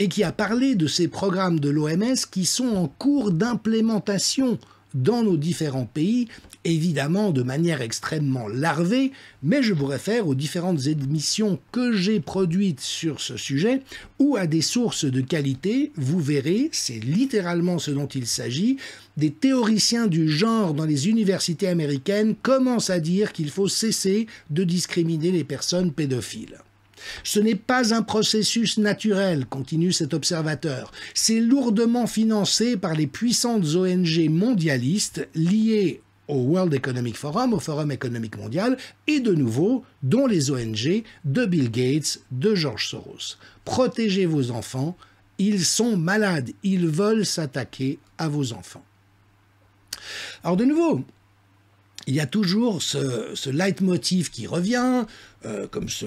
et qui a parlé de ces programmes de l'OMS qui sont en cours d'implémentation dans nos différents pays évidemment de manière extrêmement larvée, mais je vous réfère aux différentes émissions que j'ai produites sur ce sujet ou à des sources de qualité. Vous verrez, c'est littéralement ce dont il s'agit. Des théoriciens du genre dans les universités américaines commencent à dire qu'il faut cesser de discriminer les personnes pédophiles. Ce n'est pas un processus naturel, continue cet observateur. C'est lourdement financé par les puissantes ONG mondialistes liées au World Economic Forum, au Forum économique mondial, et de nouveau dont les ONG de Bill Gates, de George Soros. Protégez vos enfants, ils sont malades, ils veulent s'attaquer à vos enfants. Alors de nouveau, il y a toujours ce, leitmotiv qui revient, euh, comme ce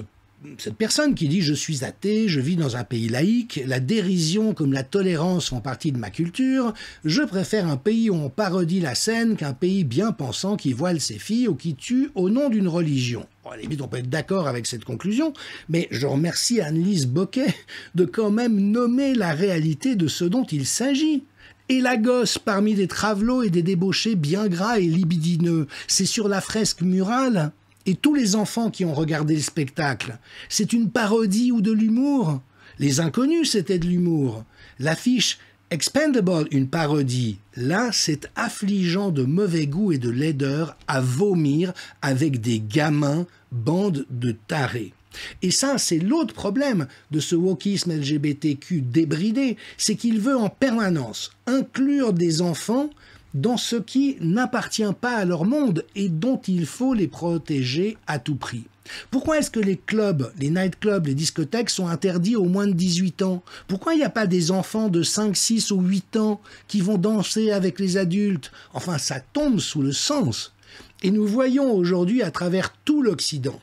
cette personne qui dit je suis athée, je vis dans un pays laïque, la dérision comme la tolérance font partie de ma culture, je préfère un pays où on parodie la scène qu'un pays bien pensant qui voile ses filles ou qui tue au nom d'une religion. Bon, à la limite, on peut être d'accord avec cette conclusion, mais je remercie Annelise Boquet de quand même nommer la réalité de ce dont il s'agit. Et la gosse parmi des travelots et des débauchés bien gras et libidineux, c'est sur la fresque murale et tous les enfants qui ont regardé le spectacle. C'est une parodie ou de l'humour. Les inconnus, c'était de l'humour. L'affiche Expendable, une parodie. Là, c'est affligeant de mauvais goût et de laideur à vomir avec des gamins, bande de tarés. Et ça, c'est l'autre problème de ce wokisme LGBTQ débridé, c'est qu'il veut en permanence inclure des enfants dans ce qui n'appartient pas à leur monde et dont il faut les protéger à tout prix. Pourquoi est-ce que les clubs, les nightclubs, les discothèques sont interdits aux moins de 18 ans Pourquoi il n'y a pas des enfants de 5, 6 ou 8 ans qui vont danser avec les adultes Enfin, ça tombe sous le sens. Et nous voyons aujourd'hui à travers tout l'Occident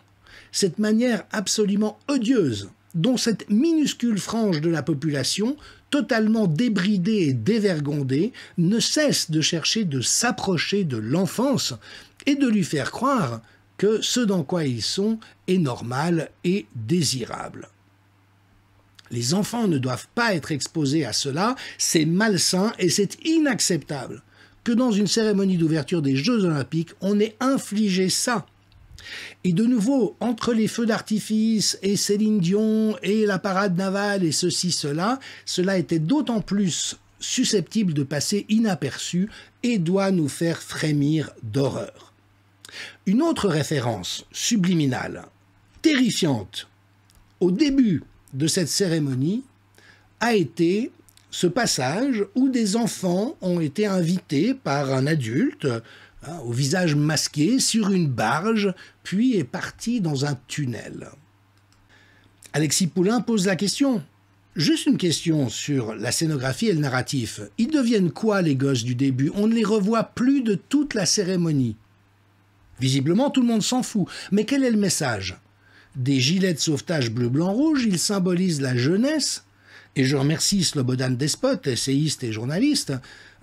cette manière absolument odieuse dont cette minuscule frange de la population, totalement débridée et dévergondée, ne cesse de chercher de s'approcher de l'enfance et de lui faire croire que ce dans quoi ils sont est normal et désirable. Les enfants ne doivent pas être exposés à cela, c'est malsain et c'est inacceptable que dans une cérémonie d'ouverture des Jeux olympiques, on ait infligé ça et de nouveau, entre les feux d'artifice et Céline Dion et la parade navale et ceci, cela, cela était d'autant plus susceptible de passer inaperçu et doit nous faire frémir d'horreur. Une autre référence subliminale, terrifiante, au début de cette cérémonie a été ce passage où des enfants ont été invités par un adulte Hein, au visage masqué, sur une barge, puis est parti dans un tunnel. Alexis Poulain pose la question. Juste une question sur la scénographie et le narratif. Ils deviennent quoi les gosses du début On ne les revoit plus de toute la cérémonie. Visiblement, tout le monde s'en fout. Mais quel est le message Des gilets de sauvetage bleu-blanc-rouge, ils symbolisent la jeunesse. Et je remercie Slobodan Despot, essayiste et journaliste,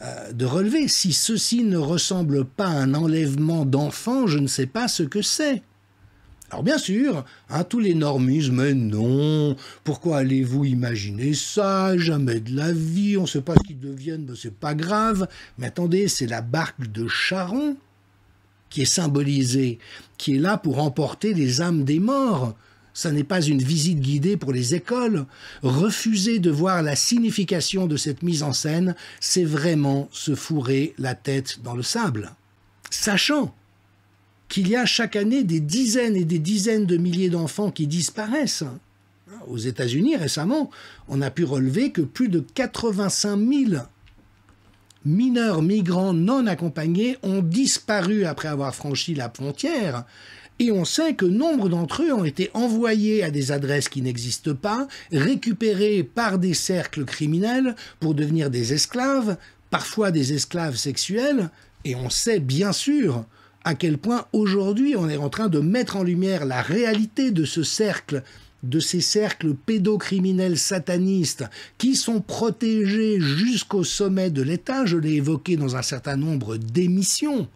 euh, de relever. Si ceci ne ressemble pas à un enlèvement d'enfants, je ne sais pas ce que c'est. Alors bien sûr, hein, tous les mais non, pourquoi allez-vous imaginer ça Jamais de la vie, on ne sait pas ce qu'ils deviennent, mais c'est pas grave. Mais attendez, c'est la barque de Charon qui est symbolisée, qui est là pour emporter les âmes des morts ça n'est pas une visite guidée pour les écoles. Refuser de voir la signification de cette mise en scène, c'est vraiment se fourrer la tête dans le sable. Sachant qu'il y a chaque année des dizaines et des dizaines de milliers d'enfants qui disparaissent. Aux États-Unis, récemment, on a pu relever que plus de 85 000 mineurs migrants non accompagnés ont disparu après avoir franchi la frontière, et on sait que nombre d'entre eux ont été envoyés à des adresses qui n'existent pas, récupérés par des cercles criminels pour devenir des esclaves, parfois des esclaves sexuels, et on sait bien sûr à quel point aujourd'hui on est en train de mettre en lumière la réalité de ce cercle de ces cercles pédocriminels satanistes qui sont protégés jusqu'au sommet de l'État, je l'ai évoqué dans un certain nombre d'émissions,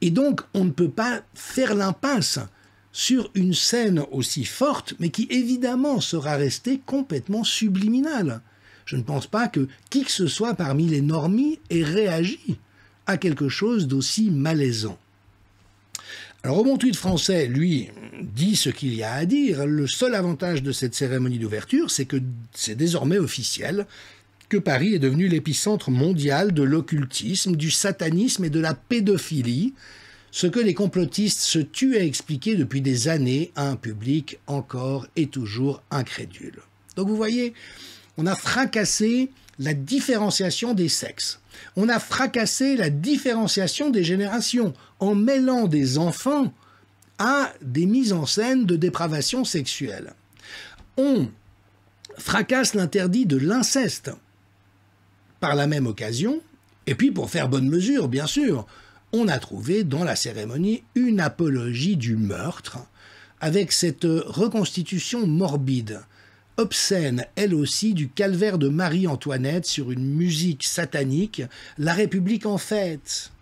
et donc, on ne peut pas faire l'impasse sur une scène aussi forte, mais qui évidemment sera restée complètement subliminale. Je ne pense pas que qui que ce soit parmi les normies ait réagi à quelque chose d'aussi malaisant. Alors, Robert tweet français, lui, dit ce qu'il y a à dire. Le seul avantage de cette cérémonie d'ouverture, c'est que c'est désormais officiel que Paris est devenu l'épicentre mondial de l'occultisme, du satanisme et de la pédophilie, ce que les complotistes se tuent à expliquer depuis des années à un public encore et toujours incrédule. Donc vous voyez, on a fracassé la différenciation des sexes. On a fracassé la différenciation des générations en mêlant des enfants à des mises en scène de dépravation sexuelle. On fracasse l'interdit de l'inceste par la même occasion, et puis pour faire bonne mesure, bien sûr, on a trouvé dans la cérémonie une apologie du meurtre, avec cette reconstitution morbide, obscène elle aussi du calvaire de Marie-Antoinette sur une musique satanique, La République en fête.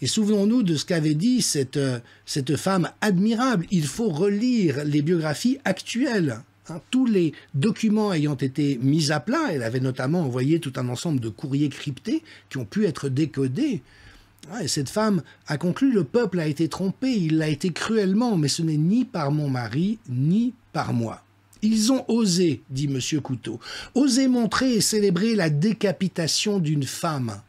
Et souvenons-nous de ce qu'avait dit cette, cette femme admirable. Il faut relire les biographies actuelles Hein, tous les documents ayant été mis à plat, elle avait notamment envoyé tout un ensemble de courriers cryptés qui ont pu être décodés. Ah, et cette femme a conclu le peuple a été trompé, il l'a été cruellement, mais ce n'est ni par mon mari, ni par moi. Ils ont osé, dit M. Couteau, oser montrer et célébrer la décapitation d'une femme.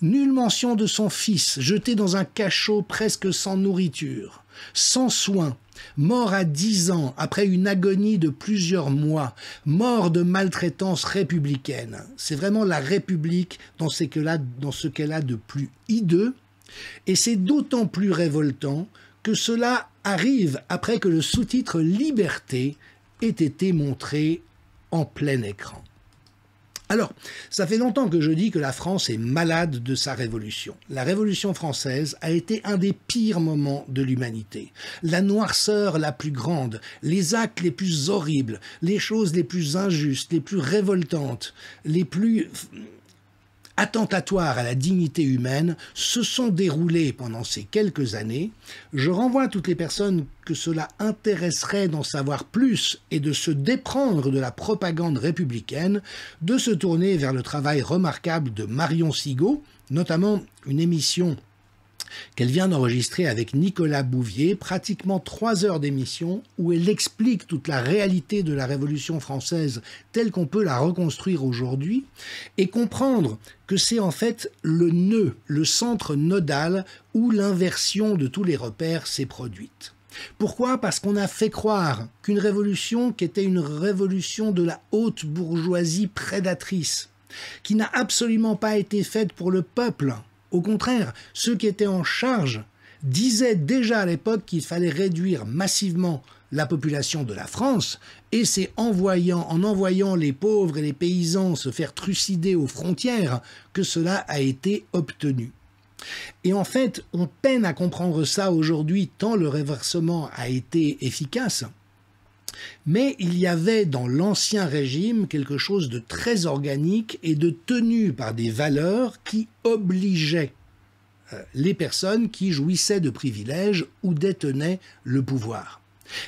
Nulle mention de son fils, jeté dans un cachot presque sans nourriture, sans soins, Mort à dix ans après une agonie de plusieurs mois, mort de maltraitance républicaine. C'est vraiment la République dans ce qu'elle a, a de plus hideux. Et c'est d'autant plus révoltant que cela arrive après que le sous-titre Liberté ait été montré en plein écran. Alors, ça fait longtemps que je dis que la France est malade de sa révolution. La révolution française a été un des pires moments de l'humanité. La noirceur la plus grande, les actes les plus horribles, les choses les plus injustes, les plus révoltantes, les plus attentatoires à la dignité humaine se sont déroulés pendant ces quelques années, je renvoie à toutes les personnes que cela intéresserait d'en savoir plus et de se déprendre de la propagande républicaine, de se tourner vers le travail remarquable de Marion Sigaud, notamment une émission qu'elle vient d'enregistrer avec Nicolas Bouvier, pratiquement trois heures d'émission où elle explique toute la réalité de la Révolution française telle qu'on peut la reconstruire aujourd'hui, et comprendre que c'est en fait le nœud, le centre nodal où l'inversion de tous les repères s'est produite. Pourquoi Parce qu'on a fait croire qu'une révolution qui était une révolution de la haute bourgeoisie prédatrice, qui n'a absolument pas été faite pour le peuple, au contraire, ceux qui étaient en charge disaient déjà à l'époque qu'il fallait réduire massivement la population de la France, et c'est en, en envoyant les pauvres et les paysans se faire trucider aux frontières que cela a été obtenu. Et en fait, on peine à comprendre ça aujourd'hui tant le réversement a été efficace. Mais il y avait dans l'Ancien Régime quelque chose de très organique et de tenu par des valeurs qui obligeaient euh, les personnes qui jouissaient de privilèges ou détenaient le pouvoir.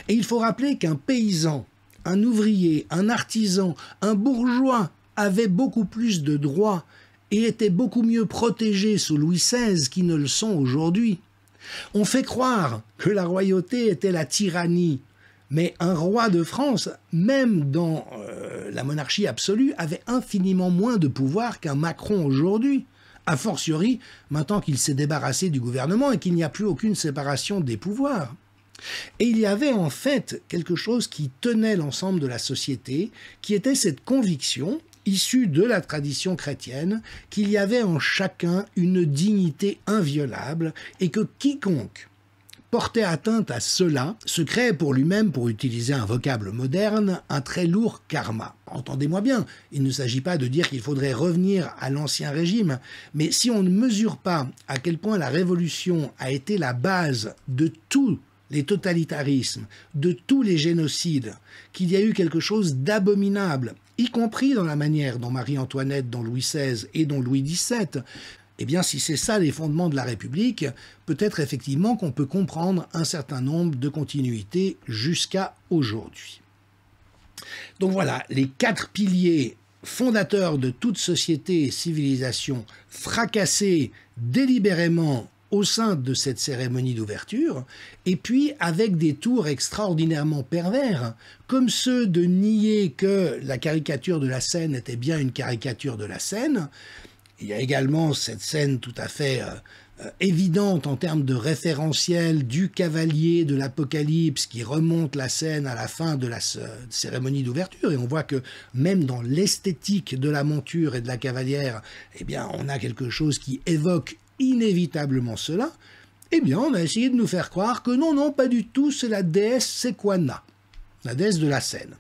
Et il faut rappeler qu'un paysan, un ouvrier, un artisan, un bourgeois avait beaucoup plus de droits et était beaucoup mieux protégés sous Louis XVI qu'ils ne le sont aujourd'hui. On fait croire que la royauté était la tyrannie mais un roi de France, même dans euh, la monarchie absolue, avait infiniment moins de pouvoir qu'un Macron aujourd'hui. A fortiori, maintenant qu'il s'est débarrassé du gouvernement et qu'il n'y a plus aucune séparation des pouvoirs. Et il y avait en fait quelque chose qui tenait l'ensemble de la société, qui était cette conviction, issue de la tradition chrétienne, qu'il y avait en chacun une dignité inviolable et que quiconque porter atteinte à cela se crée pour lui-même, pour utiliser un vocable moderne, un très lourd karma. Entendez-moi bien, il ne s'agit pas de dire qu'il faudrait revenir à l'ancien régime, mais si on ne mesure pas à quel point la révolution a été la base de tous les totalitarismes, de tous les génocides, qu'il y a eu quelque chose d'abominable, y compris dans la manière dont Marie-Antoinette, dans Louis XVI et dont Louis XVII eh bien, si c'est ça les fondements de la République, peut-être effectivement qu'on peut comprendre un certain nombre de continuités jusqu'à aujourd'hui. Donc voilà, les quatre piliers fondateurs de toute société et civilisation fracassés délibérément au sein de cette cérémonie d'ouverture, et puis avec des tours extraordinairement pervers, comme ceux de nier que la caricature de la scène était bien une caricature de la scène, il y a également cette scène tout à fait euh, euh, évidente en termes de référentiel du cavalier de l'Apocalypse qui remonte la scène à la fin de la cérémonie d'ouverture et on voit que même dans l'esthétique de la monture et de la cavalière, eh bien on a quelque chose qui évoque inévitablement cela. Eh bien on a essayé de nous faire croire que non, non, pas du tout, c'est la déesse Sequana, la déesse de la scène.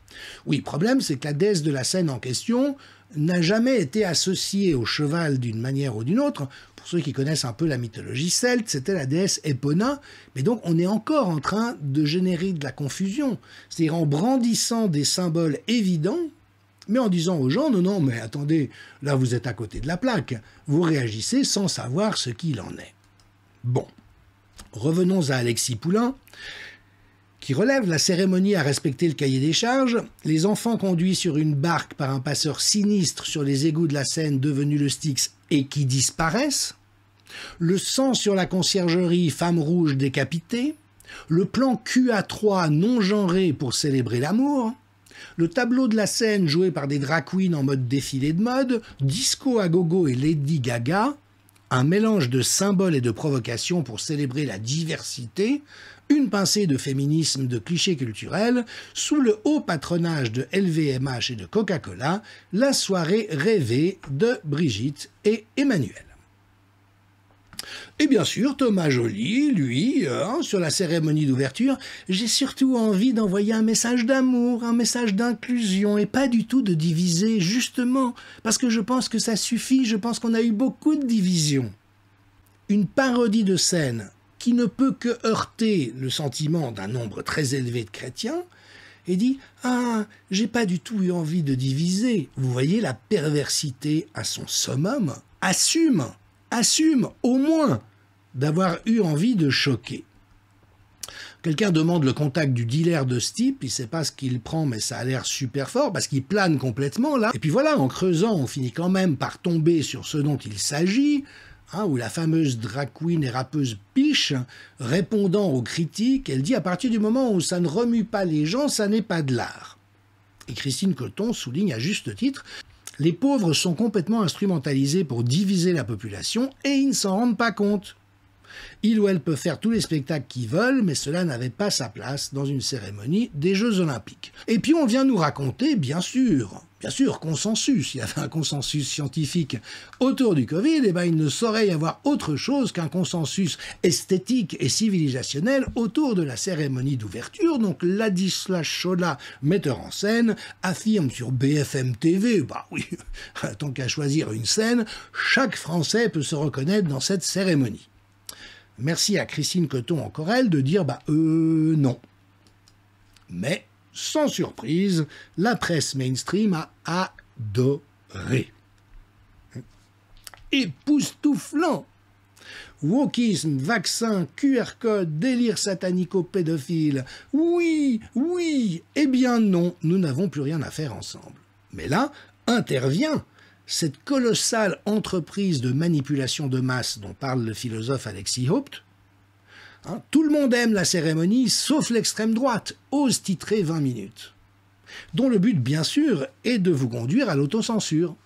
Oui, problème c'est que la déesse de la scène en question, n'a jamais été associé au cheval d'une manière ou d'une autre. Pour ceux qui connaissent un peu la mythologie celte, c'était la déesse Epona. Mais donc on est encore en train de générer de la confusion. C'est-à-dire en brandissant des symboles évidents, mais en disant aux gens, non, non, mais attendez, là vous êtes à côté de la plaque. Vous réagissez sans savoir ce qu'il en est. Bon. Revenons à Alexis Poulain qui relève la cérémonie à respecter le cahier des charges, les enfants conduits sur une barque par un passeur sinistre sur les égouts de la Seine devenu le Styx et qui disparaissent, le sang sur la conciergerie femme rouge décapitée, le plan QA3 non genré pour célébrer l'amour, le tableau de la scène joué par des drag queens en mode défilé de mode, disco à gogo et Lady Gaga, un mélange de symboles et de provocations pour célébrer la diversité, une pincée de féminisme de clichés culturels, sous le haut patronage de LVMH et de Coca-Cola, la soirée rêvée de Brigitte et Emmanuel. Et bien sûr, Thomas Joly, lui, hein, sur la cérémonie d'ouverture, j'ai surtout envie d'envoyer un message d'amour, un message d'inclusion, et pas du tout de diviser, justement, parce que je pense que ça suffit, je pense qu'on a eu beaucoup de divisions. Une parodie de scène qui ne peut que heurter le sentiment d'un nombre très élevé de chrétiens, et dit Ah, j'ai pas du tout eu envie de diviser. Vous voyez la perversité à son summum Assume, assume au moins d'avoir eu envie de choquer. Quelqu'un demande le contact du dealer de ce type, il sait pas ce qu'il prend, mais ça a l'air super fort parce qu'il plane complètement là. Et puis voilà, en creusant, on finit quand même par tomber sur ce dont il s'agit, Hein, où la fameuse drag queen et rappeuse Piche, répondant aux critiques, elle dit à partir du moment où ça ne remue pas les gens, ça n'est pas de l'art. Et Christine Coton souligne à juste titre les pauvres sont complètement instrumentalisés pour diviser la population et ils ne s'en rendent pas compte. Il ou elle peut faire tous les spectacles qu'ils veulent, mais cela n'avait pas sa place dans une cérémonie des Jeux Olympiques. Et puis on vient nous raconter, bien sûr, bien sûr, consensus, il y avait un consensus scientifique autour du Covid, et eh bien il ne saurait y avoir autre chose qu'un consensus esthétique et civilisationnel autour de la cérémonie d'ouverture. Donc Ladislas Chola, metteur en scène, affirme sur BFM TV, bah oui, tant qu'à choisir une scène, chaque Français peut se reconnaître dans cette cérémonie. Merci à Christine Coton encore elle de dire bah euh non. Mais sans surprise, la presse mainstream a adoré. Époustouflant Wokisme, vaccin, QR code, délire satanico-pédophile. Oui, oui, eh bien non, nous n'avons plus rien à faire ensemble. Mais là intervient cette colossale entreprise de manipulation de masse dont parle le philosophe Alexis Haupt, Hein, tout le monde aime la cérémonie, sauf l'extrême droite, ose titrer 20 minutes, dont le but, bien sûr, est de vous conduire à l'autocensure.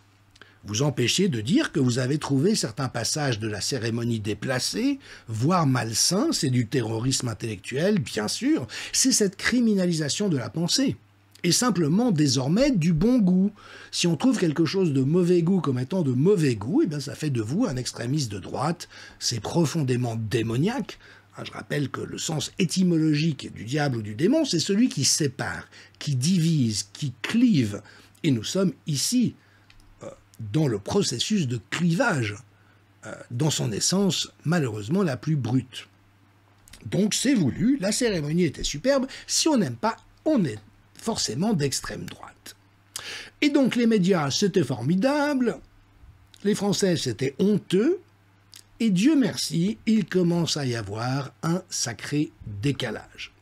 Vous empêcher de dire que vous avez trouvé certains passages de la cérémonie déplacés, voire malsains, c'est du terrorisme intellectuel, bien sûr, c'est cette criminalisation de la pensée et simplement désormais du bon goût. Si on trouve quelque chose de mauvais goût comme étant de mauvais goût, eh bien ça fait de vous un extrémiste de droite, c'est profondément démoniaque, ah, je rappelle que le sens étymologique du diable ou du démon, c'est celui qui sépare, qui divise, qui clive. Et nous sommes ici euh, dans le processus de clivage, euh, dans son essence malheureusement la plus brute. Donc c'est voulu, la cérémonie était superbe, si on n'aime pas, on est forcément d'extrême droite. Et donc les médias, c'était formidable, les Français, c'était honteux, et Dieu merci, il commence à y avoir un sacré décalage.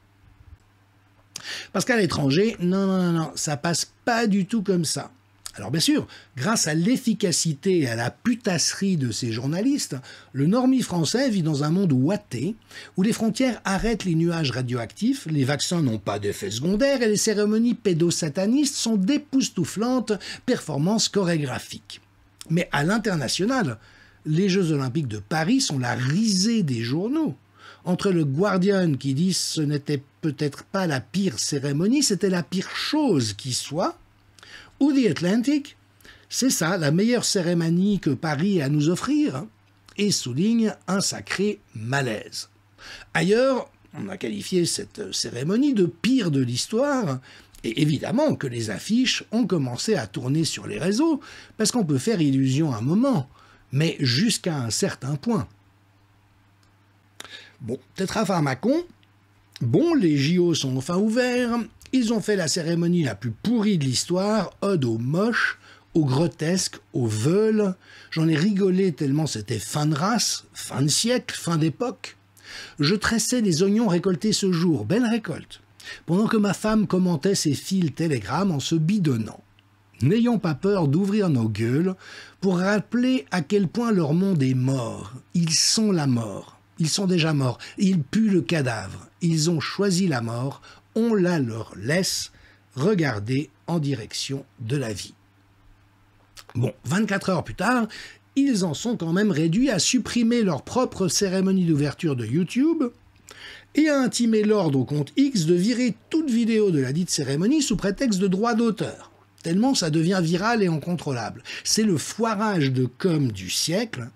Parce qu'à l'étranger, non, non, non, ça passe pas du tout comme ça. Alors bien sûr, grâce à l'efficacité et à la putasserie de ces journalistes, le normie français vit dans un monde ouaté, où les frontières arrêtent les nuages radioactifs, les vaccins n'ont pas d'effet secondaire et les cérémonies pédosatanistes sont d'époustouflantes performances chorégraphiques. Mais à l'international, les Jeux olympiques de Paris sont la risée des journaux. Entre le Guardian qui dit ce n'était peut-être pas la pire cérémonie, c'était la pire chose qui soit, ou The Atlantic, c'est ça, la meilleure cérémonie que Paris a à nous offrir, hein, et souligne un sacré malaise. Ailleurs, on a qualifié cette cérémonie de pire de l'histoire, et évidemment que les affiches ont commencé à tourner sur les réseaux, parce qu'on peut faire illusion un moment mais jusqu'à un certain point. Bon, peut-être Tetra Pharmacon, bon, les JO sont enfin ouverts, ils ont fait la cérémonie la plus pourrie de l'histoire, ode aux moches, aux grotesques, aux veules, j'en ai rigolé tellement c'était fin de race, fin de siècle, fin d'époque. Je tressais des oignons récoltés ce jour, belle récolte, pendant que ma femme commentait ses fils télégrammes en se bidonnant. N'ayons pas peur d'ouvrir nos gueules pour rappeler à quel point leur monde est mort. Ils sont la mort. Ils sont déjà morts. Ils puent le cadavre. Ils ont choisi la mort. On la leur laisse. regarder en direction de la vie. Bon, 24 heures plus tard, ils en sont quand même réduits à supprimer leur propre cérémonie d'ouverture de YouTube et à intimer l'ordre au compte X de virer toute vidéo de la dite cérémonie sous prétexte de droit d'auteur tellement ça devient viral et incontrôlable. C'est le foirage de com du siècle.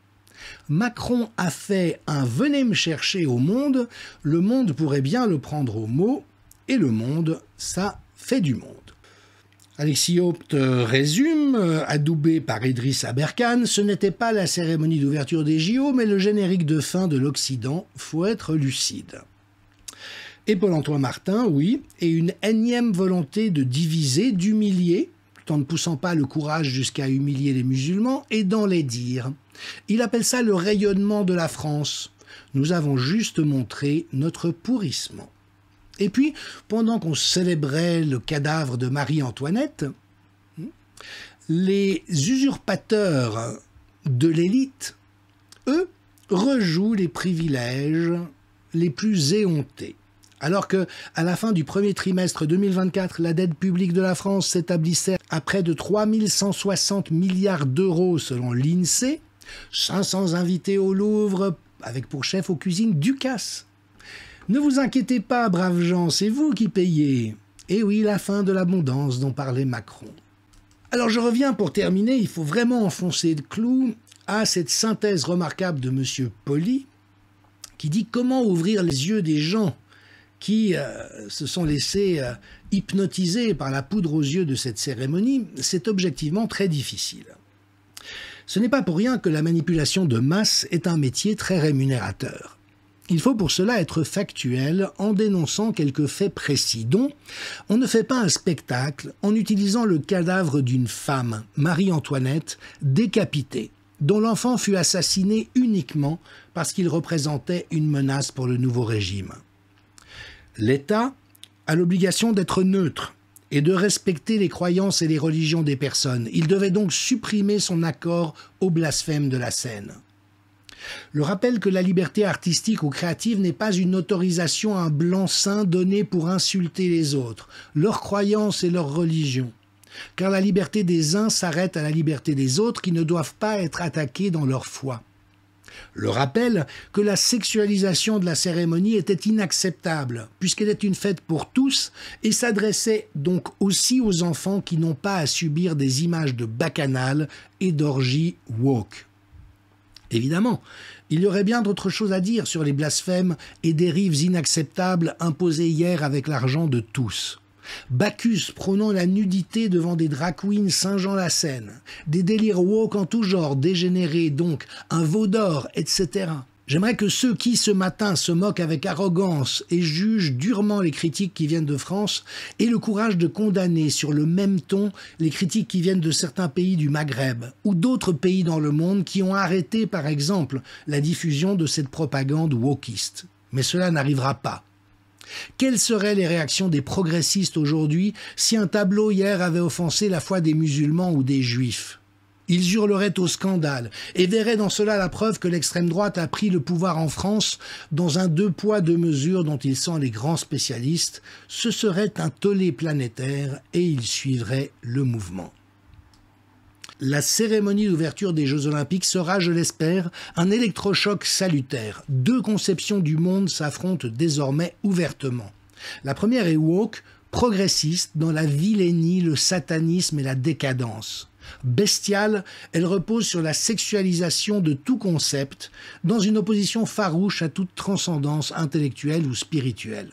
Macron a fait un venez me chercher au monde, le monde pourrait bien le prendre au mot, et le monde, ça fait du monde. Alexis Haupt euh, résume, euh, adoubé par Idriss Aberkan, ce n'était pas la cérémonie d'ouverture des JO, mais le générique de fin de l'Occident, faut être lucide. Et Paul-Antoine Martin, oui, et une énième volonté de diviser, d'humilier, en ne poussant pas le courage jusqu'à humilier les musulmans, et dans les dire. Il appelle ça le rayonnement de la France. Nous avons juste montré notre pourrissement. Et puis, pendant qu'on célébrait le cadavre de Marie-Antoinette, les usurpateurs de l'élite, eux, rejouent les privilèges les plus éhontés. Alors que, à la fin du premier trimestre 2024, la dette publique de la France s'établissait à près de 3160 milliards d'euros selon l'INSEE, 500 invités au Louvre, avec pour chef aux cuisines Ducasse. Ne vous inquiétez pas, braves gens, c'est vous qui payez. Et eh oui, la fin de l'abondance dont parlait Macron. Alors je reviens pour terminer, il faut vraiment enfoncer le clou à cette synthèse remarquable de M. Poli, qui dit comment ouvrir les yeux des gens qui euh, se sont laissés euh, hypnotiser par la poudre aux yeux de cette cérémonie, c'est objectivement très difficile. Ce n'est pas pour rien que la manipulation de masse est un métier très rémunérateur. Il faut pour cela être factuel en dénonçant quelques faits précis, dont on ne fait pas un spectacle en utilisant le cadavre d'une femme, Marie-Antoinette, décapitée, dont l'enfant fut assassiné uniquement parce qu'il représentait une menace pour le nouveau régime. L'État a l'obligation d'être neutre et de respecter les croyances et les religions des personnes. Il devait donc supprimer son accord au blasphème de la scène. Le rappel que la liberté artistique ou créative n'est pas une autorisation à un blanc-seing donné pour insulter les autres, leurs croyances et leurs religions. Car la liberté des uns s'arrête à la liberté des autres qui ne doivent pas être attaqués dans leur foi. Le rappel que la sexualisation de la cérémonie était inacceptable, puisqu'elle est une fête pour tous et s'adressait donc aussi aux enfants qui n'ont pas à subir des images de bacchanal et d'orgie woke. Évidemment, il y aurait bien d'autres choses à dire sur les blasphèmes et dérives inacceptables imposées hier avec l'argent de tous. Bacchus prônant la nudité devant des drag queens Saint-Jean-la-Seine, des délires woke en tout genre, dégénérés donc, un veau d'or, etc. J'aimerais que ceux qui ce matin se moquent avec arrogance et jugent durement les critiques qui viennent de France aient le courage de condamner sur le même ton les critiques qui viennent de certains pays du Maghreb ou d'autres pays dans le monde qui ont arrêté par exemple la diffusion de cette propagande wokiste. Mais cela n'arrivera pas. Quelles seraient les réactions des progressistes aujourd'hui si un tableau hier avait offensé la foi des musulmans ou des juifs ils hurleraient au scandale et verraient dans cela la preuve que l'extrême droite a pris le pouvoir en France dans un deux poids deux mesures dont ils sont les grands spécialistes. Ce serait un tollé planétaire et ils suivraient le mouvement. La cérémonie d'ouverture des Jeux Olympiques sera, je l'espère, un électrochoc salutaire. Deux conceptions du monde s'affrontent désormais ouvertement. La première est woke, progressiste dans la vilénie, le satanisme et la décadence. Bestiale, elle repose sur la sexualisation de tout concept, dans une opposition farouche à toute transcendance intellectuelle ou spirituelle.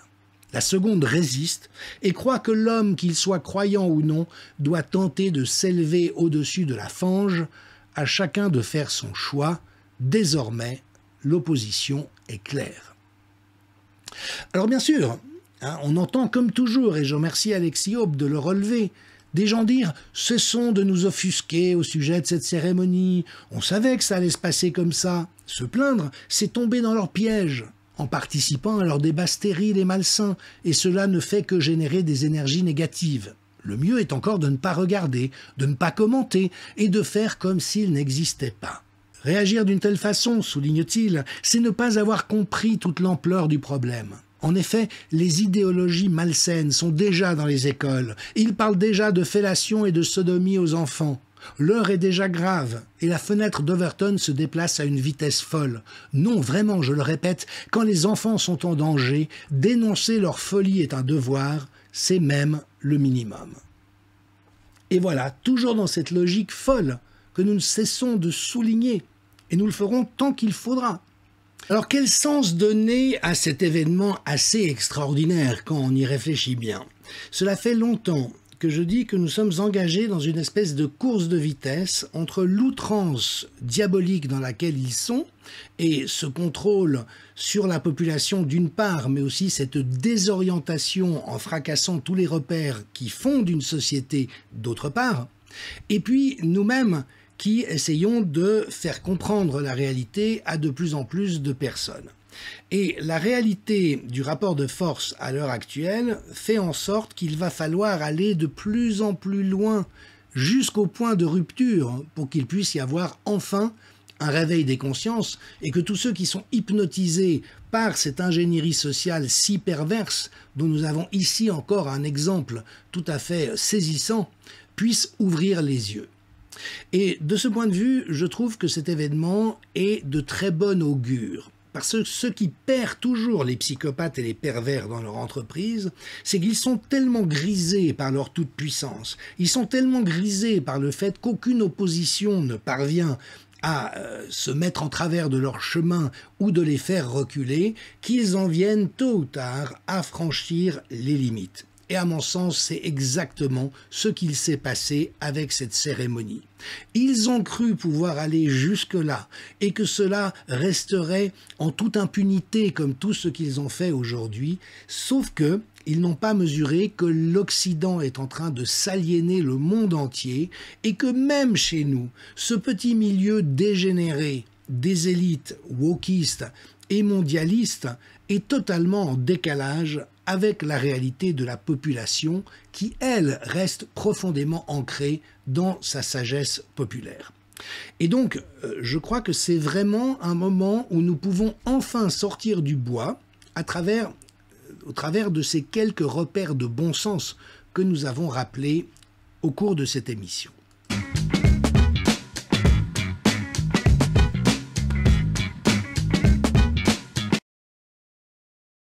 La seconde résiste et croit que l'homme, qu'il soit croyant ou non, doit tenter de s'élever au-dessus de la fange, à chacun de faire son choix. Désormais, l'opposition est claire. Alors bien sûr, hein, on entend comme toujours, et je remercie Alexis Hope de le relever, des gens dire cessons de nous offusquer au sujet de cette cérémonie, on savait que ça allait se passer comme ça. Se plaindre, c'est tomber dans leur piège en participant à leurs débats stériles et malsains, et cela ne fait que générer des énergies négatives. Le mieux est encore de ne pas regarder, de ne pas commenter, et de faire comme s'ils n'existaient pas. Réagir d'une telle façon, souligne-t-il, c'est ne pas avoir compris toute l'ampleur du problème. En effet, les idéologies malsaines sont déjà dans les écoles. Ils parlent déjà de fellation et de sodomie aux enfants. L'heure est déjà grave et la fenêtre d'Overton se déplace à une vitesse folle. Non, vraiment, je le répète, quand les enfants sont en danger, dénoncer leur folie est un devoir, c'est même le minimum. Et voilà, toujours dans cette logique folle que nous ne cessons de souligner, et nous le ferons tant qu'il faudra. Alors quel sens donner à cet événement assez extraordinaire quand on y réfléchit bien Cela fait longtemps que je dis que nous sommes engagés dans une espèce de course de vitesse entre l'outrance diabolique dans laquelle ils sont et ce contrôle sur la population d'une part, mais aussi cette désorientation en fracassant tous les repères qui fondent une société d'autre part, et puis nous-mêmes qui essayons de faire comprendre la réalité à de plus en plus de personnes. Et la réalité du rapport de force à l'heure actuelle fait en sorte qu'il va falloir aller de plus en plus loin jusqu'au point de rupture pour qu'il puisse y avoir enfin un réveil des consciences et que tous ceux qui sont hypnotisés par cette ingénierie sociale si perverse, dont nous avons ici encore un exemple tout à fait saisissant, puissent ouvrir les yeux. Et de ce point de vue, je trouve que cet événement est de très bon augure. Parce que ce qui perd toujours les psychopathes et les pervers dans leur entreprise, c'est qu'ils sont tellement grisés par leur toute-puissance, ils sont tellement grisés par le fait qu'aucune opposition ne parvient à euh, se mettre en travers de leur chemin ou de les faire reculer, qu'ils en viennent tôt ou tard à franchir les limites. Et à mon sens, c'est exactement ce qu'il s'est passé avec cette cérémonie. Ils ont cru pouvoir aller jusque-là et que cela resterait en toute impunité comme tout ce qu'ils ont fait aujourd'hui, sauf que ils n'ont pas mesuré que l'Occident est en train de s'aliéner le monde entier et que même chez nous, ce petit milieu dégénéré des élites wokistes et mondialistes est totalement en décalage avec la réalité de la population qui, elle, reste profondément ancrée dans sa sagesse populaire. Et donc, euh, je crois que c'est vraiment un moment où nous pouvons enfin sortir du bois euh, au travers de ces quelques repères de bon sens que nous avons rappelés au cours de cette émission.